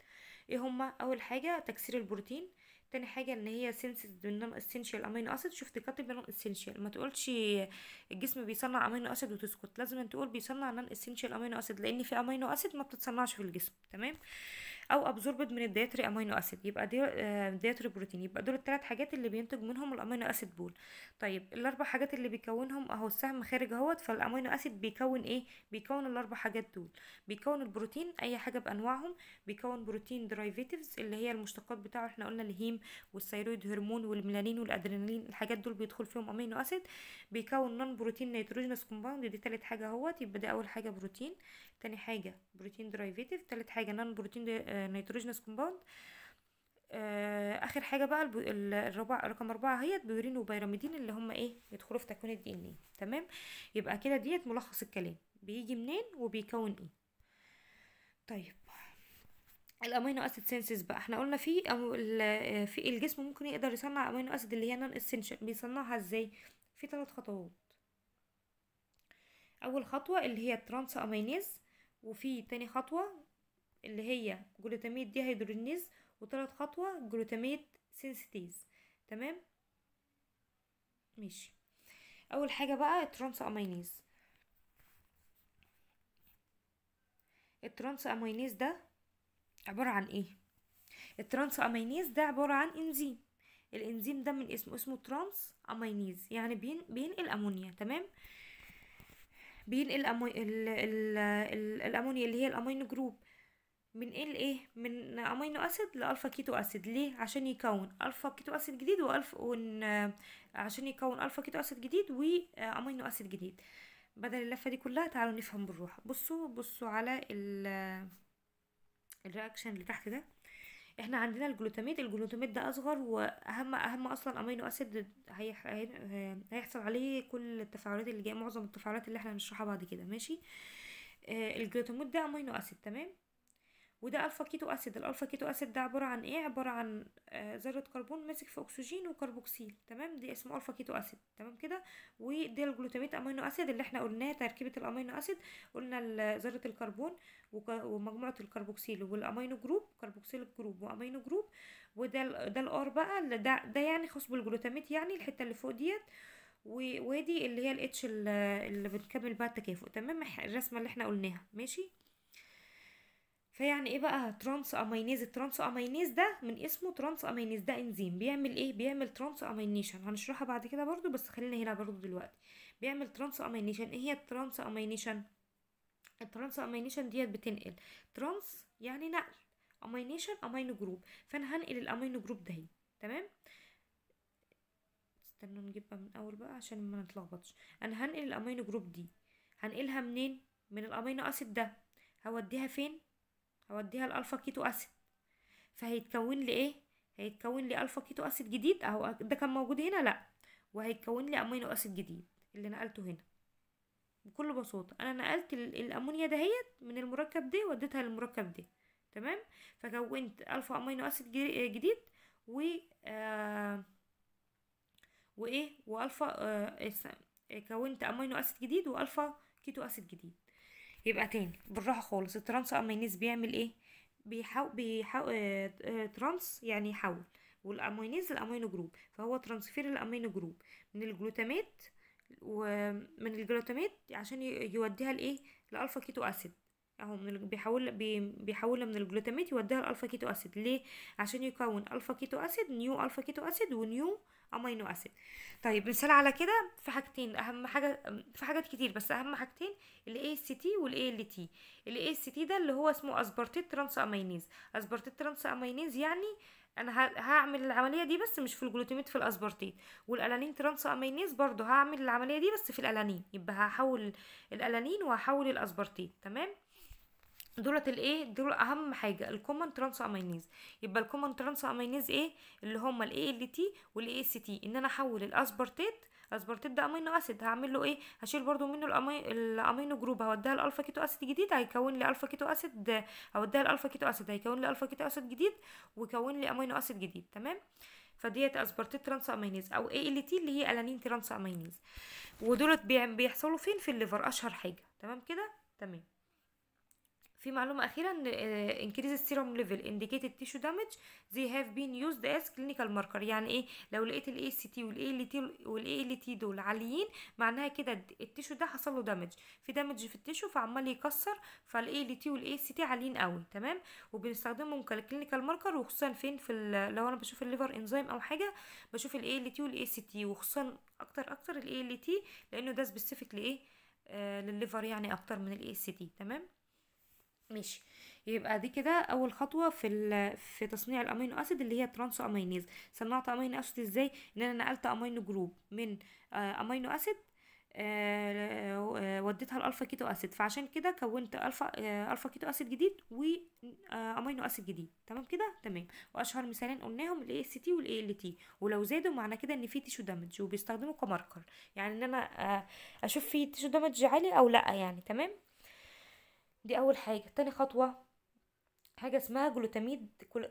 ايه هما اول حاجة تكسير البروتين تاني حاجه ان هي سينسز منهم اسينشال امينو اسيد شفت كاتب منهم اسينشال ما تقولش الجسم بيصنع امينو اسيد وتسكت لازم تقول بيصنع نان اسينشال امينو اسيد لان في امينو اسيد ما بتتصنعش في الجسم تمام او ابزوربد من الدايتري امينو اسيد يبقى دايتري آه، بروتين يبقى دول الثلاث حاجات اللي بينتج منهم الامينو اسيد بول طيب الاربع حاجات اللي بيكونهم اهو السهم خارج اهوت فالامينو اسيد بيكون ايه بيكون الاربع حاجات دول بيكون البروتين اي حاجه بانواعهم بيكون بروتين درايفيتيفز اللي هي المشتقات بتاعه احنا قلنا الهيم والثيرويد هرمون والميلانين والادرينالين الحاجات دول بيدخل فيهم امينو اسيد بيكون نون بروتين نيتروجينس كومباوند دي ثالث حاجه اهوت يبقى ده اول حاجه بروتين تاني حاجة بروتين درايفيتيف تالت حاجة نان بروتين آه، نيتروجينس كومباوند آه، اخر حاجه بقى الرابع رقم أربعة هي بيورين وبيراميدين اللي هم ايه يدخلوا في تكوين الدي ان ايه تمام يبقى كده ديت ملخص الكلام بيجي منين وبيكون ايه طيب الامينو اسيد سينسز بقى احنا قلنا في آه، في الجسم ممكن يقدر يصنع امينو اسيد اللي هي نون اسينشال بيصنعها ازاي في ثلاث خطوات اول خطوه اللي هي الترانس امينيز وفي تاني خطوة اللي هي جلوتاميت دي هيدروجينيز وثالث خطوة جلوتاميت سينستيز تمام ماشي اول حاجة بقى الترانس امينيز الترانس امينيز ده عبارة عن ايه الترانس امينيز ده عبارة عن انزيم الانزيم ده من اسمه اسمه ترانس امينيز يعني بين بين الامونيا تمام بينقل الأمو... ال... ال... ال... الامونيا اللي هي الامينو جروب من ايه من امينو اسيد لالفا كيتو اسيد ليه عشان يكون الفا كيتو اسيد جديد والف ون... عشان يكون الفا كيتو اسيد جديد وامينو اسيد جديد بدل اللفه دي كلها تعالوا نفهم بالروح بصوا بصوا على ال... الرياكشن اللي تحت ده احنا عندنا الجلوتاميد الجلوتاميد ده اصغر واهم اهم اصلا امينو اسيد هيحصل عليه كل التفاعلات اللي جايه معظم التفاعلات اللي احنا هنشرحها بعد كده ماشي آه، الجلوتاميد ده امينو اسيد تمام وده الفا كيتو اسيد الالفا كيتو اسيد ده عباره عن ايه عباره عن آه، ذره كربون ماسك في اكسجين وكربوكسيل تمام دي اسمه الفا كيتو اسيد تمام كده ودي الجلوتاميت امينو اسيد اللي احنا قلناه تركيبه الامينو اسيد قلنا ذره الكربون ومجموعه الكربوكسيل والامينو جروب كربوكسيل جروب وامينو جروب وده ده الار بقى ده ده يعني خاص بالجلوتاميت يعني الحته اللي فوق ديت وادي اللي هي الاتش اللي بنكمل بقى التكافؤ تمام الرسمه اللي احنا قلناها ماشي فيعني ايه بقى ترانس امينيز الترانس امينيز ده من اسمه ترانس امينيز ده انزيم بيعمل ايه بيعمل ترانس امينيشن هنشرحها بعد كده برضو بس خلينا هنا برضو دلوقتي بيعمل ترانس امينيشن ايه هي الترانس امينيشن الترانس امينيشن ديت بتنقل ترانس يعني نقل امينيشن امينو جروب فانا هنقل الامينو جروب ده تمام استنوا نجيبها من الاول بقى عشان ما نتلخبطش انا هنقل الامينو جروب دي هنقلها منين من الامينو اسيد ده هوديها فين اوديها الالفا كيتو اسيد فهيتكون لي ايه هيتكون لي الفا كيتو اسيد جديد اهو ده كان موجود هنا لا وهيتكون لي امينو اسيد جديد اللي نقلته هنا بكل بساطه انا نقلت الامونيا دهيت من المركب ده وديتها للمركب ده تمام فكونت الفا امينو اسيد جديد و آه، وايه والفا آه، إيه، كونت امينو اسيد جديد والفا كيتو اسيد جديد يبقى تاني بالراحه خالص الترانس امينيز بيعمل ايه بيحاول بيحاول آه،, اه ترانس يعني يحول والامينيز الامينو جروب فهو ترانسفير الامينو جروب من الجلوتامات ومن الجلوتامات عشان يوديها لايه لالفا كيتو اسيد اهو من بيحول بيحولها من الجلوتاميت يوديها الالفا كيتو اسيد ليه عشان يكون الفا كيتو اسيد نيو الفا كيتو اسيد ونيو امينو اسيد طيب مثال على كده في حاجتين اهم حاجه في حاجات كتير بس اهم حاجتين الاي اس تي والاي ال تي الاي اس تي ده اللي هو اسمه اسبرتيت ترانس امينيز اسبرتيت ترانس امينيز يعني انا هعمل العمليه دي بس مش في الجلوتاميت في الاسبرتيت والالانين ترانس امينيز برضو هعمل العمليه دي بس في الالانين يبقى هحول الالانين وهحول الاسبرتيت تمام دولت الايه دول اهم حاجه الكومن ترانس امينيز يبقى الكومن ترانس امينيز ايه اللي هما الاي ال تي والاي اس تي ان انا احول الاسبرتيت الاسبرتيت ده امينو اسيد هعمل له ايه هشيل برضو منه الامينو جروب هوديها الالفا كيتو اسيد جديد هيكون لي الفا كيتو اسيد هوديها الالفا كيتو اسيد هيكون لي الفا كيتو اسيد جديد ويكون لي امينو اسيد جديد تمام فديت اسبرتيت ترانس امينيز او اي ال تي اللي هي الانين ترانس امينيز ودولت بيحصلوا فين في الليفر اشهر حاجه تمام كده تمام في معلومة أخيرة إن انكريز آه، serum level indicated tissue damage they have been used as clinical marker يعني إيه لو لقيت ال ACT وال ALT وال ALT دول عاليين معناها كده التيشو ده حصل له دامج في دامج في التيشو فعمال يكسر تي ALT وال ACT عاليين قوي تمام وبنستخدمهم كلينيكال ماركر وخصوصا فين في لو أنا بشوف الليفر انزيم أو حاجة بشوف ال ALT وال ACT وخصوصا أكتر أكتر ال ALT لأنه ده سبيسيفيك لإيه آه للليفر يعني أكتر من ال ACT تمام ماشي يبقى دي كده اول خطوه في في تصنيع الامينو اسيد اللي هي ترانس امينيز صنعت امينو اسيد ازاي ان انا نقلت امينو جروب من امينو آه، اسيد آه، وديتها الالفا كيتو اسيد فعشان كده كونت الفا الفا كيتو اسيد جديد وامينو اسيد آه، جديد تمام كده تمام واشهر مثالين قلناهم الاي اس تي والاي ال تي ولو زادوا معنى كده ان في تيشو دامج وبيستخدموا كماركر يعني ان انا اشوف في تيشو دامج عالي او لا يعني تمام دي اول حاجه تاني خطوه حاجه اسمها جلوتاميد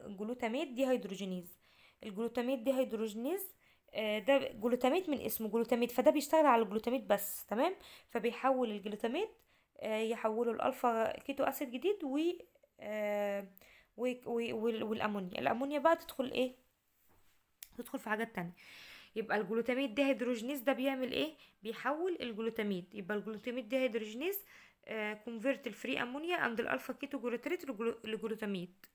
جلوتاميد دي هيدروجينيز الجلوتاميد دي هيدروجينيز آه، ده جلوتاميد من اسمه جلوتاميد فده بيشتغل على الجلوتاميد بس تمام فبيحول الجلوتاميد آه، يحوله الالفا كيتو اسيد جديد آه، و والامونيا الامونيا بقى تدخل ايه تدخل في حاجات تانية يبقى الجلوتاميد ده هيدروجينيز ده بيعمل ايه بيحول الجلوتاميد يبقى الجلوتاميد ده هيدروجينيز كونفيرت الفري امونيا اند الالفا كيتو جلوتريت لجلوتاميت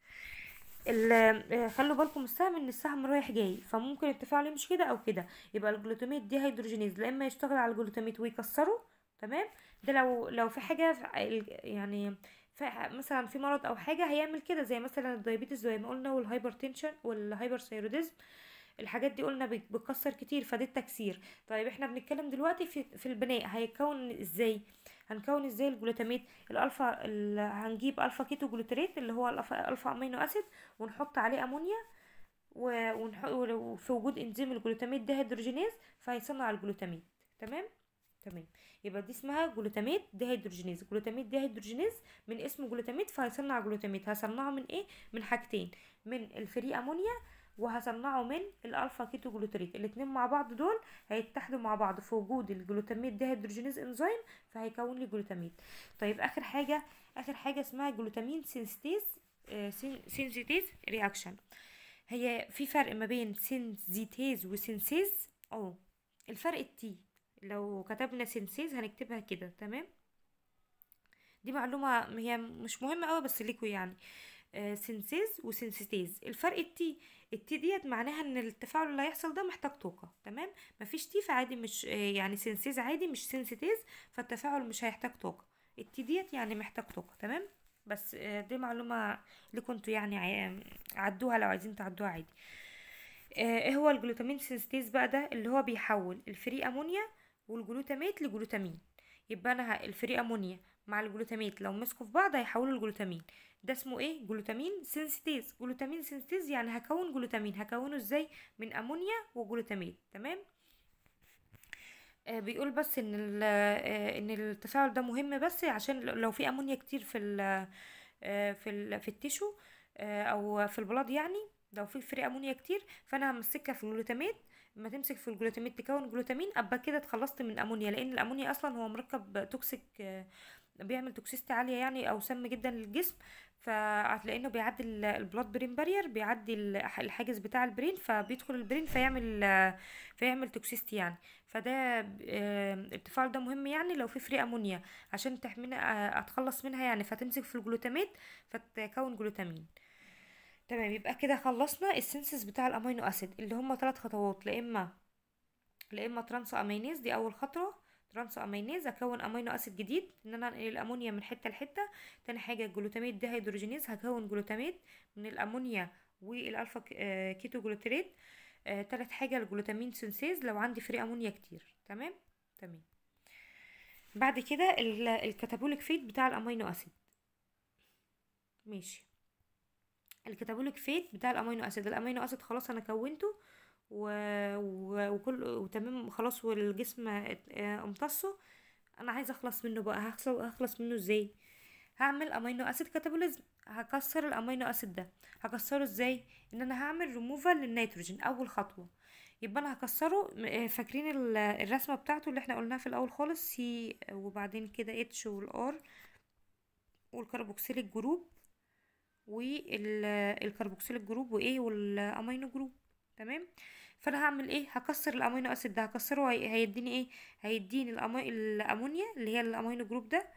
خلوا بالكم السهم ان السهم رايح جاي فممكن التفاعل مش كده او كده يبقى الجلوتاميت دي هيدروجينيز لا اما يشتغل على الجلوتاميت ويكسره تمام ده لو لو في حاجه في يعني مثلا في مرض او حاجه هيعمل كده زي مثلا الدايابيتس زي ما قلنا والهايبرتنشن والهايبرثايروديزم الحاجات دي قلنا بتكسر كتير فده التكسير طيب احنا بنتكلم دلوقتي في, في البناء هيكون ازاي هنكون ازاي الجلوتاميت الالفا هنجيب الفا كيتو جلوتريت اللي هو الالفا الفا امينو اسيد ونحط عليه امونيا وفي وجود انزيم الجلوتاميت ده هيدروجينيز فهيصنع الجلوتاميت تمام تمام يبقى دي اسمها جلوتاميت ده هيدروجينيز جلوتاميت ده هيدروجينيز من اسمه جلوتاميت فهيصنع جلوتاميت هصنعه من ايه من حاجتين من الفري امونيا وهصنعه من الالفا كيتو جلوتريك الاتنين مع بعض دول هيتحدوا مع بعض في وجود الجلوتاميت ديهيدروجينيز انزيم فهيكون لي جلوتاميت طيب اخر حاجه اخر حاجه اسمها جلوتامين سينستيز آه سينزيتيز رياكشن هي في فرق ما بين سينزيتيز وسينسيز اه الفرق التي لو كتبنا سينسيز هنكتبها كده تمام دي معلومه هي مش مهمه قوي بس ليكوا يعني آه، سينسيز وسينسيتيز الفرق التي التي ديت معناها ان التفاعل اللي هيحصل ده محتاج طاقه تمام مفيش تي فعادي مش آه، يعني سينسيز عادي مش سينسيتيز فالتفاعل مش هيحتاج طاقه التي ديت يعني محتاج طاقه تمام بس آه، دي معلومه اللي كنتوا يعني عدوها لو عايزين تعدوها عادي ايه هو الجلوتامين سينسيتيز بقى ده اللي هو بيحول الفري امونيا والجلوتاميت لجلوتامين يبقى انا الفري امونيا مع الجلوتاميت لو مسكوا في بعض هيحولوا لجلوتامين ده اسمه ايه جلوتامين سنسيتيز جلوتامين سنسيتيز يعني هكون جلوتامين هكونه ازاي من امونيا وجلوتاميت تمام آه، بيقول بس ان آه، ان التفاعل ده مهم بس عشان لو في امونيا كتير في الـ آه، في الـ في التيشو او في البلاد يعني لو في فري امونيا كتير فانا همسكها في الجلوتاميت لما تمسك في الجلوتاميت تكون جلوتامين ابقى كده اتخلصت من الامونيا لان الامونيا اصلا هو مركب توكسيك بيعمل توكسيستي عاليه يعني او سم جدا للجسم فهتلاقي انه بيعدي البلود برين بارير بيعدي الحاجز بتاع البرين فبيدخل البرين فيعمل فيعمل توكسيستي يعني فده التفاعل آه، ده مهم يعني لو في فري امونيا عشان تحمينا آه، اتخلص منها يعني فتمسك في الجلوتامات فتكون جلوتامين تمام يبقى كده خلصنا السنسس بتاع الامينو اسيد اللي هما ثلاث خطوات لا اما لا اما ترانس امينيز دي اول خطوه ترانس امينيز هكون امينو اسيد جديد ان انا انقل الامونيا من حته لحته تاني حاجه الجلوتاميد دي هيدروجينيز هكون جلوتاميد من الامونيا والالفا آه، كيتو جلوتريت آه، تالت حاجه الجلوتامين سينسيز لو عندي فري امونيا كتير تمام تمام بعد كده الكتابوليك فيت بتاع الامينو اسيد ماشي الكتابوليك فيت بتاع الامينو اسيد الامينو اسيد خلاص انا كونته و... و... وكل وتمام خلاص والجسم آه، امتصه انا عايزه اخلص منه بقى هخلص منه ازاي هعمل امينو اسيد كاتابوليزم هكسر الامينو اسيد ده هكسره ازاي ان انا هعمل ريموفال للنيتروجين اول خطوه يبقى انا هكسره آه، فاكرين الرسمه بتاعته اللي احنا قلناها في الاول خالص سي وبعدين كده اتش والار والكربوكسيليك جروب والكربوكسيليك جروب وايه والامينو جروب تمام فانا هعمل ايه هكسر الامينو اسيد ده هكسره هيديني ايه هيديني الامونيا اللي هي الامينو جروب ده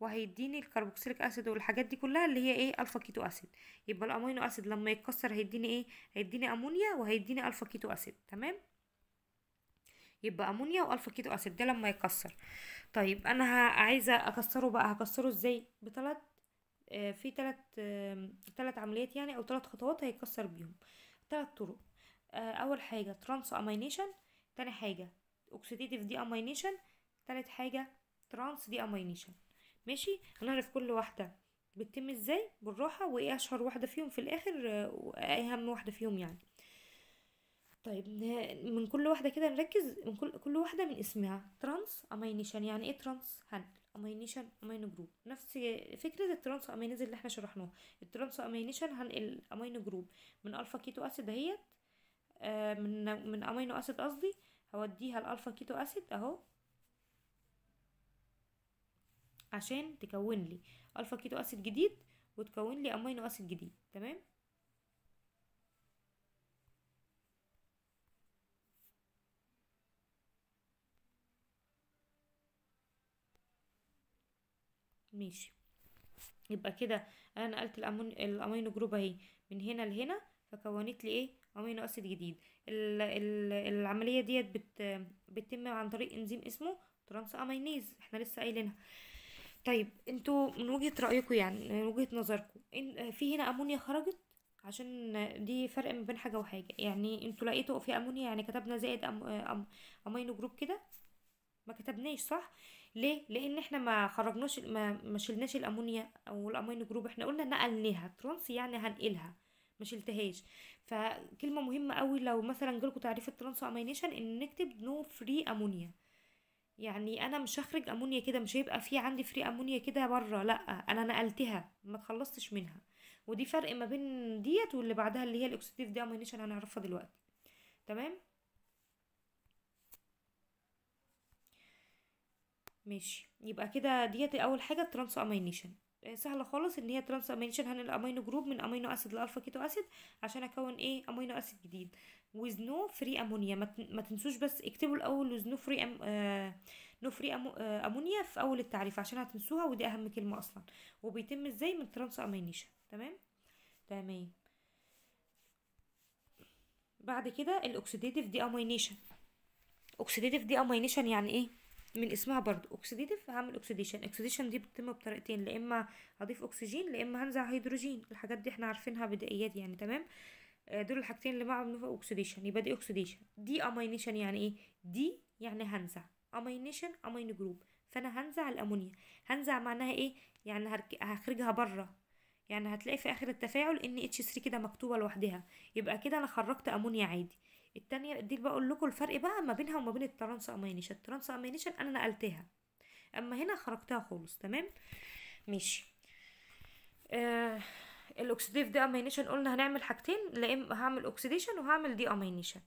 وهيديني الكربوكسيليك اسيد والحاجات دي كلها اللي هي ايه الفا كيتو اسيد يبقى الامينو اسيد لما يتكسر هيديني ايه هيديني امونيا وهيديني الفا كيتو اسيد تمام يبقى امونيا والفا كيتو اسيد ده لما يتكسر طيب انا عايزه اكسره بقى هكسره ازاي بثلاث آه، في ثلاث ثلاث عمليات يعني او ثلاث خطوات هيتكسر بيهم ثلاث طرق آه، اول حاجه ترانس امينيشن تاني حاجه اوكسيديتيف دي امينيشن تالت حاجه ترانس دي امينيشن ماشي هنعرف كل واحده بتتم ازاي بالراحه وايه اشهر واحده فيهم في الاخر واهم آه، إيه واحده فيهم يعني طيب من كل واحده كده نركز من كل كل واحده من اسمها ترانس امينيشن يعني ايه ترانس هاند امينيشن امينو جروب نفس فكره الترانس امينيز اللي احنا شرحناها الترانس امينيشن هنقل امينو جروب من الفا كيتو اسيد اهيت آه، من من امينو اسيد قصدي هوديها الالفا كيتو اسيد اهو عشان تكون لي الفا كيتو اسيد جديد وتكون لي امينو اسيد جديد تمام ماشي يبقى كده انا نقلت الامينو جروب اهي من هنا لهنا فكونت لي ايه امينو اسيد جديد العمليه ديت بت بتتم عن طريق انزيم اسمه ترانس امينيز احنا لسه قايلينها طيب انتوا من وجهه رايكم يعني من وجهه نظركم في هنا امونيا خرجت عشان دي فرق ما بين حاجه وحاجه يعني انتوا لقيتوا في امونيا يعني كتبنا زائد أم... أم... امينو جروب كده ما كتبناش صح ليه لان احنا ما خرجناش ما شلناش الامونيا او الامينو جروب احنا قلنا نقلناها ترانس يعني هنقلها ما شلتهاش فكلمه مهمه قوي لو مثلا جالكوا تعريف الترانس امينيشن ان نكتب نو فري امونيا يعني انا مش هخرج امونيا كده مش هيبقى في عندي فري امونيا كده بره لا انا نقلتها ما تخلصتش منها ودي فرق ما بين ديت واللي بعدها اللي هي الاكسيديف دي امينيشن هنعرفها دلوقتي تمام ماشي يبقى كده ديت اول حاجه الترانس امينيشن آه، سهله خالص ان هي ترانسامينشن هنقل جروب من امينو اسيد لالفا كيتو اسيد عشان اكون ايه امينو اسيد جديد ويز نو فري امونيا ما تنسوش بس اكتبوا الاول ويز نو فري أم... نو فري امونيا في اول التعريف عشان هتنسوها ودي اهم كلمه اصلا وبيتم ازاي من ترانسامينشن تمام تمام بعد كده الاكسيديتيف دي امينيشن اوكسيديتيف دي امينيشن يعني ايه من اسمها برضو اوكسيديتيف هعمل اوكسيديشن اوكسيديشن دي بتتم بطريقتين لا اما هضيف اكسجين لا اما هنزع هيدروجين الحاجات دي احنا عارفينها بدائيات يعني تمام آه، دول الحاجتين اللي معهم نوفا اوكسيديشن يبقى دي اوكسيديشن دي امينيشن يعني ايه دي يعني هنزع امينيشن امين جروب فانا هنزع الامونيا هنزع معناها ايه يعني هخرجها بره يعني هتلاقي في اخر التفاعل ان اتش 3 كده مكتوبه لوحدها يبقى كده انا خرجت امونيا عادي التانية دي بقول لكم الفرق بقى ما بينها وما بين الترانس امينيشن الترانس امينيشن انا نقلتها اما هنا خرجتها خالص تمام ماشي آه الاكسيديف دي امينيشن قلنا هنعمل حاجتين لا اما هعمل اوكسيديشن وهعمل دي امينيشن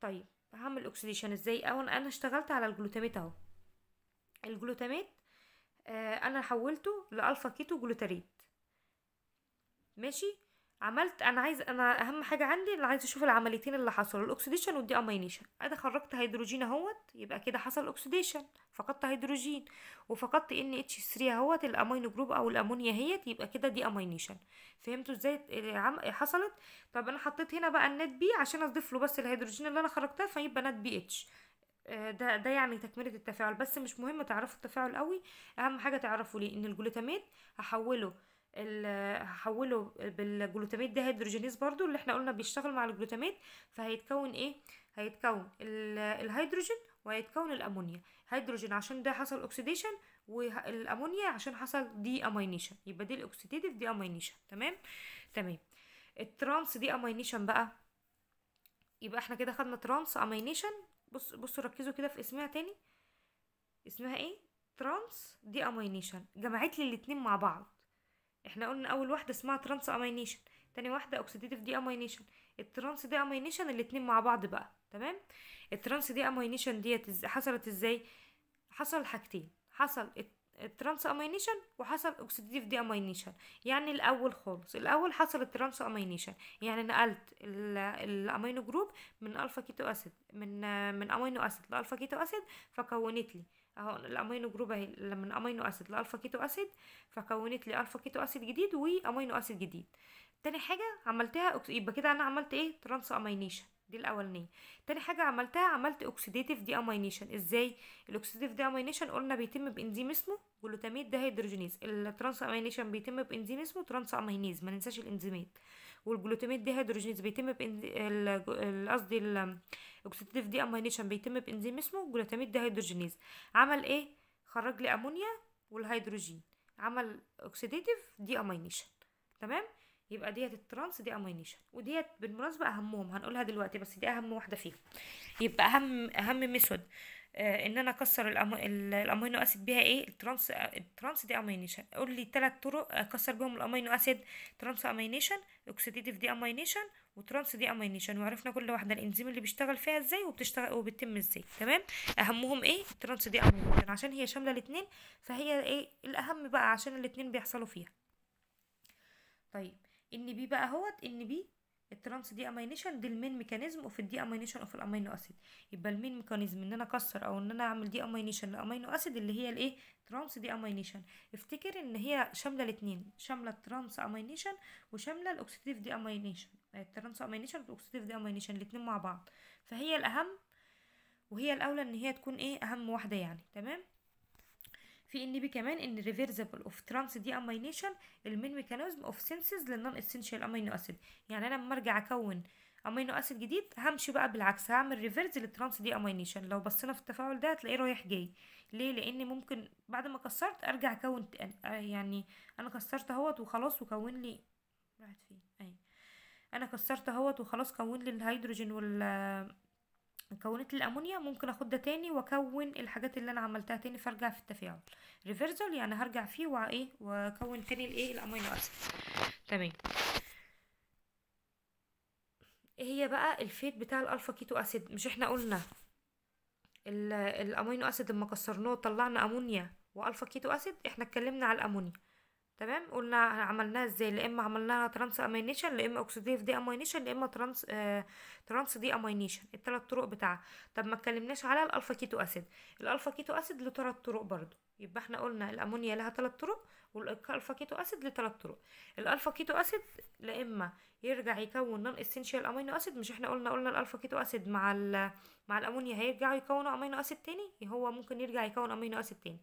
طيب هعمل اوكسيديشن ازاي اول انا اشتغلت على الجلوتاميت اهو الجلوتاميت آه انا حولته لالفا كيتو جلوتاريت ماشي عملت انا عايز انا اهم حاجه عندي انا عايز اشوف العمليتين اللي حصلوا الاكسديشن والدي امينيشن انا خرجت هيدروجين اهوت يبقى كده حصل اكسديشن فقدت هيدروجين وفقدت ان اتش 3 اهوت الامينو جروب او الامونيا اهيت يبقى كده دي امينيشن فهمتوا ازاي حصلت طب انا حطيت هنا بقى النت بي عشان اضيف له بس الهيدروجين اللي انا خرجتها فيبقى نت بي اتش آه، ده ده يعني تكمله التفاعل بس مش مهم تعرفوا التفاعل قوي اهم حاجه تعرفوا ليه ان الجلوتامات هحوله هحوله بالجلوتاميت ده هيدروجينيز برضو اللي احنا قلنا بيشتغل مع الجلوتاميت فهيتكون ايه هيتكون الهيدروجين وهيتكون الامونيا هيدروجين عشان ده حصل اوكسيديشن والامونيا عشان حصل دي امينيشن يبقى دي الاوكسيديتيف دي امينيشن تمام تمام الترانس دي امينيشن بقى يبقى احنا كده خدنا ترانس امينيشن بص بصوا ركزوا كده في اسمها تاني اسمها ايه ترانس دي امينيشن جمعت لي الاتنين مع بعض احنا قلنا اول واحده اسمها ترانس امينيشن تاني واحده اوكسيديتيف دي امينيشن الترانس دي امينيشن الاتنين مع بعض بقى تمام الترانس دي امينيشن ديت حصلت ازاي حصل حاجتين حصل الترانس امينيشن وحصل اوكسيديتيف دي امينيشن يعني الاول خالص الاول حصل الترانس امينيشن يعني نقلت الامينو جروب من الفا كيتو اسيد من من امينو اسيد لالفا كيتو اسيد فكونت لي اهو الامينو جروب اهي من امينو اسيد لالفا كيتو اسيد فكونت لي الفا كيتو اسيد جديد وامينو اسيد جديد تاني حاجه عملتها يبقى كده انا عملت ايه ترانس امينيشن دي الاولانيه تاني حاجه عملتها عملت اوكسيديتيف دي امينيشن ازاي الاوكسيديتيف دي امينيشن قلنا بيتم بانزيم اسمه جلوتاميت هيدروجينيز الترانس امينيشن بيتم بانزيم اسمه ترانس امينيز ما ننساش الانزيمات والجلوتاميت دي هيدروجينيز بيتم قصدي الاكسيداتيف دي امينيشن بيتم بانزيم اسمه جلوتاميت دي هيدروجينيز عمل ايه خرج لي امونيا والهيدروجين عمل اوكسيداتيف دي امينيشن تمام يبقى ديت الترانس دي امينيشن وديت بالمناسبه اهمهم هنقولها دلوقتي بس دي اهم واحده فيهم يبقى اهم اهم ميثود آه ان انا اكسر الامينو اسيد بيها ايه الترانس الترانس دي امينيشن قول لي ثلاث طرق اكسر بيهم الامينو اسيد ترانس امينيشن الاكسيديتيف دي امينيشن وترانس دي امينيشن وعرفنا كل واحده الانزيم اللي بيشتغل فيها ازاي وبتشتغل وبتتم ازاي تمام اهمهم ايه الترانس دي امينيشن عشان هي شامله الاثنين فهي ايه الاهم بقى عشان الاثنين بيحصلوا فيها طيب ان بي بقى اهوت ان بي الترانس دي امينيشن دي المين ميكانيزم اوف الدي امينيشن اوف الامينو اسيد يبقى المين ميكانيزم ان انا اكسر او ان انا اعمل دي امينيشن لامينو اسيد اللي هي الايه ترانس دي امينيشن افتكر ان هي شامله الاثنين شامله الترانس امينيشن وشامله الاكسيديف دي امينيشن الترانس امينيشن والاكسيديف دي امينيشن الاثنين مع بعض فهي الاهم وهي الاولى ان هي تكون ايه اهم واحده يعني تمام في ان بي كمان ان ريفرسبل اوف ترانس دي امينيشن المين ميكانيزم اوف سينسز للنون اسينشال امينو اسيد يعني انا لما ارجع اكون امينو اسيد جديد همشي بقى بالعكس هعمل ريفرس للترانس دي امينيشن لو بصينا في التفاعل ده هتلاقيه رايح جاي ليه لان ممكن بعد ما كسرت ارجع اكون يعني انا كسرت اهوت وخلاص وكون لي راحت فين اهي أيوة. انا كسرت اهوت وخلاص كون لي الهيدروجين وال كونت الامونيا ممكن اخدها تاني واكون الحاجات اللي انا عملتها تاني فارجع في التفاعل ريفرزال يعني هرجع فيه وايه واكون تاني الايه الامينو اسيد تمام ايه هي بقى الفيت بتاع الالفا كيتو اسيد مش احنا قلنا الامينو اسيد لما كسرناه طلعنا امونيا والفا كيتو اسيد احنا اتكلمنا على الامونيا تمام قلنا عملناها ازاي لا اما عملناها ترانس امينيشن لا اما اوكسيديف دي امينيشن يا اما ترانس آه ترانس دي امينيشن الثلاث طرق بتاعها طب ما اتكلمناش على الالفا كيتو اسيد الالفا كيتو اسيد له ثلاث طرق برضو يبقى احنا قلنا الامونيا لها ثلاث طرق والالفا كيتو اسيد له ثلاث طرق الالفا كيتو اسيد لا اما يرجع يكون نون اسينشال امينو اسيد مش احنا قلنا قلنا الالفا كيتو اسيد مع مع الامونيا هيرجعوا يكونوا امينو اسيد تاني هو ممكن يرجع يكون امينو اسيد تاني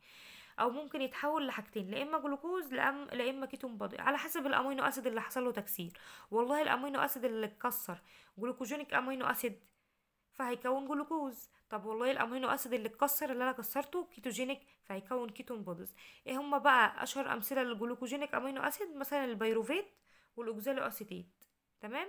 او ممكن يتحول لحاجتين لا اما جلوكوز لا اما كيتون بادي على حسب الامينو اسيد اللي حصل له تكسير والله الامينو اسيد اللي اتكسر جلوكوجينيك امينو اسيد فهيكون جلوكوز طب والله الامينو اسيد اللي اتكسر اللي انا كسرته كيتوجينيك فهيكون كيتون بودز ايه هما بقى اشهر امثله للجلوكوجينيك امينو اسيد مثلا البيروفيت والاوكزالو اسيتيت تمام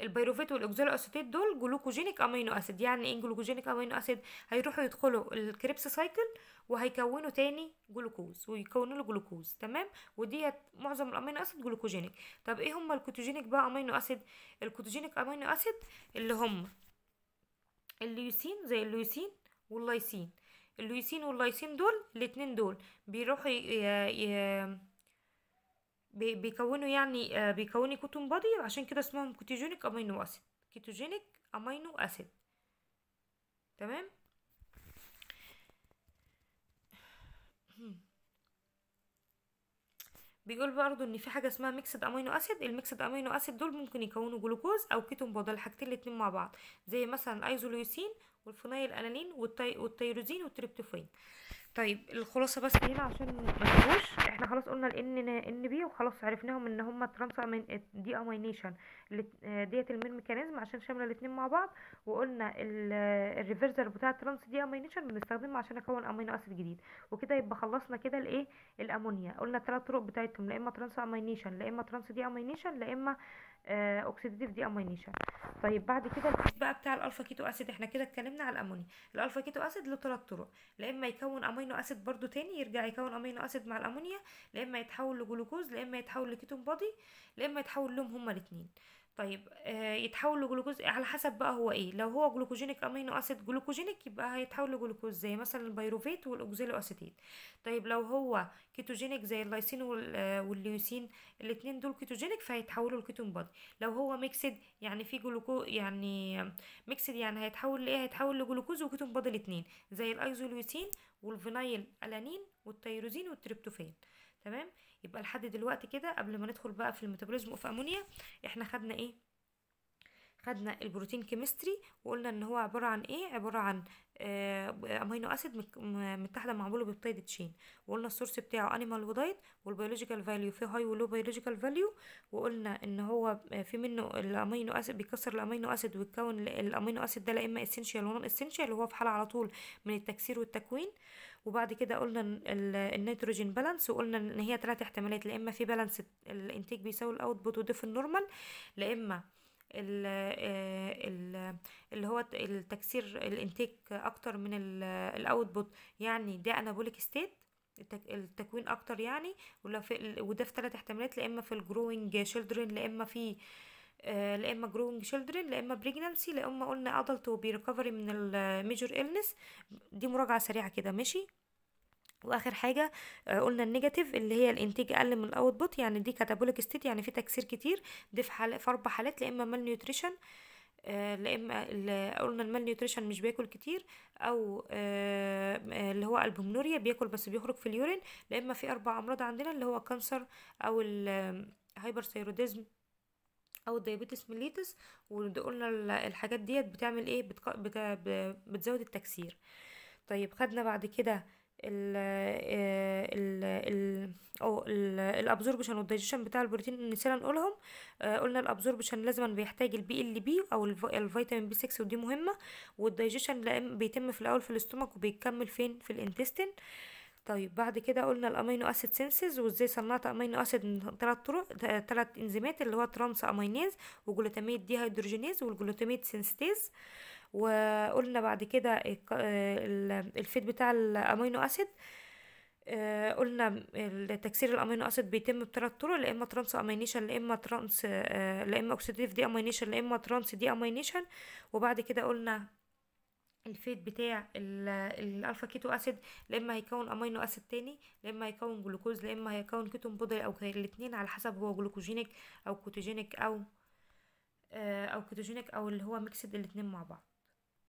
البيروفيت والاكزيلا اسيتات دول جلوكوجينيك امينو اسيد يعني ايه جلوكوجينيك امينو اسيد هيروحوا يدخلوا الكريبس سايكل وهيكونوا تاني جلوكوز ويكونوا له جلوكوز تمام وديت معظم الامينو اسيد جلوكوجينيك طب ايه هما الكوتوجينيك بقى امينو اسيد الكوتوجينيك امينو اسيد اللي هم الليوسين زي الليوسين واللايسين الليوسين واللايسين دول الاتنين دول بيروحوا ي... ي... ي... بيكونوا يعني آه، بيكونوا كوتون بادي عشان كده اسمهم كيتوجينيك امينو اسيد كيتوجينيك امينو اسيد تمام بيقول برضه ان في حاجه اسمها ميكسد امينو اسيد الميكسد امينو اسيد دول ممكن يكونوا جلوكوز او كيتون بودي الحاجتين الاتنين مع بعض زي مثلا الايزوليوسين والفينايل الانين والتيروزين والتريبتوفين طيب الخلاصه بس هنا عشان متنسوش احنا خلاص قلنا الان ان بي وخلاص عرفناهم ان هما ترانس دي امينيشن ديت المين ميكانيزم عشان شامله الاثنين مع بعض وقلنا الريفرزر آه، بتاع الترانس دي امينيشن بنستخدمه عشان اكون امينو اسيد جديد وكده يبقى خلصنا كده الايه الامونيا قلنا ثلاث طرق بتاعتهم لا اما ترانس امينيشن لا اما ترانس دي امينيشن لا اما اوكسيديتيف دي امينيشن طيب بعد كده بقى بتاع الالفا كيتو اسيد احنا كده اتكلمنا على الامونيا الالفا كيتو اسيد له ثلاث طرق لا اما يكون امين امينو اسيد برضو تاني يرجع يكون امينو اسيد مع الامونيا لا اما يتحول لجلوكوز لا اما يتحول لكيتون بادي لا اما يتحول لهم هما الاثنين طيب آه يتحول لجلوكوز على حسب بقى هو ايه لو هو جلوكوجينيك امينو اسيد جلوكوجينيك يبقى هيتحول لجلوكوز زي مثلا البيروفيت والاوكسيلو اسيتيت طيب لو هو كيتوجينيك زي اللايسين آه، والليوسين الاثنين دول كيتوجينيك فهيتحولوا لكيتون بادي لو هو ميكسد يعني في جلوكو يعني ميكسد يعني هيتحول لايه هيتحول لجلوكوز وكيتون بادي الاثنين زي الايزوليوسين والفينايل الانين والتيروزين والتريبتوفان تمام يبقى لحد دلوقتي كده قبل ما ندخل بقى في الميتابوليزم اوف امونيا احنا خدنا ايه خدنا البروتين كيمستري وقلنا ان هو عباره عن ايه عباره عن امينو آه، اسيد متحده مع بولو تشين وقلنا السورس بتاعه انيمال ودايت والبيولوجيكال فاليو فيه هاي ولو بيولوجيكال فاليو وقلنا ان هو آه، في منه الامينو اسيد بيكسر الامينو اسيد ويتكون الامينو اسيد ده لا اما اسينشال ونون اسينشال وهو في حاله على طول من التكسير والتكوين وبعد كده قلنا النيتروجين بالانس وقلنا ان هي ثلاث احتمالات لا اما في بالانس الانتاج بيساوي الاوتبوت وده في النورمال لا اما آه، اللي هو التكسير الانتاج اكتر من الاوتبوت يعني ده انابوليك ستيت التكوين اكتر يعني وده في ثلاث احتمالات لا اما في الجروينج شيلدرن لا اما في آه، لا اما جروينج شيلدرن لا اما بريجننسي لا اما قلنا ادلت وبيريكفري من الميجور النس دي مراجعه سريعه كده ماشي واخر حاجه آه، قلنا النيجاتيف اللي هي الانتاج اقل من الاوتبوت يعني دي كاتابوليك ستيت يعني في تكسير كتير دي في حال في اربع حالات لا اما مال نيوتريشن لإما قلنا المال نيوتريشن مش بياكل كتير او آه، آه، اللي هو البومنوريا بياكل بس بيخرج في اليورين لا اما في اربع امراض عندنا اللي هو كانسر او الهايبرثيروديزم او الديابيتس ميليتس وقلنا الحاجات ديت بتعمل ايه بتزود التكسير طيب خدنا بعد كده ال آه، ال ال او الابزوربشن والدايجيشن بتاع البروتين نسينا نقولهم آه، قلنا الابزوربشن لازما بيحتاج البي ال بي او الفيتامين بي 6 ودي مهمه والدايجيشن بيتم في الاول في الاستومك وبيكمل فين في الانتستين طيب بعد كده قلنا الامينو اسيد سينسز وازاي صنعت امينو اسيد من ثلاث طرق ثلاث انزيمات اللي هو ترانس امينيز وجلوتاميت دي هيدروجينيز والجلوتاميت سينستيز آه وقلنا بعد كده الفيت بتاع الامينو اسيد آه، قلنا تكسير الامينو اسيد بيتم بثلاث طرق لا اما ترانس امينيشن لا اما ترانس يا آه، اما اوكسيديف دي امينيشن لا اما ترانس دي امينيشن وبعد كده قلنا الفيت بتاع الالفا كيتو اسيد لا اما هيكون امينو اسيد تاني لا اما هيكون جلوكوز لا اما هيكون كيتون بودري او الاثنين على حسب هو جلوكوجينيك او كوتوجينيك او آه، او كيتوجينيك او اللي هو ميكسد الاثنين مع بعض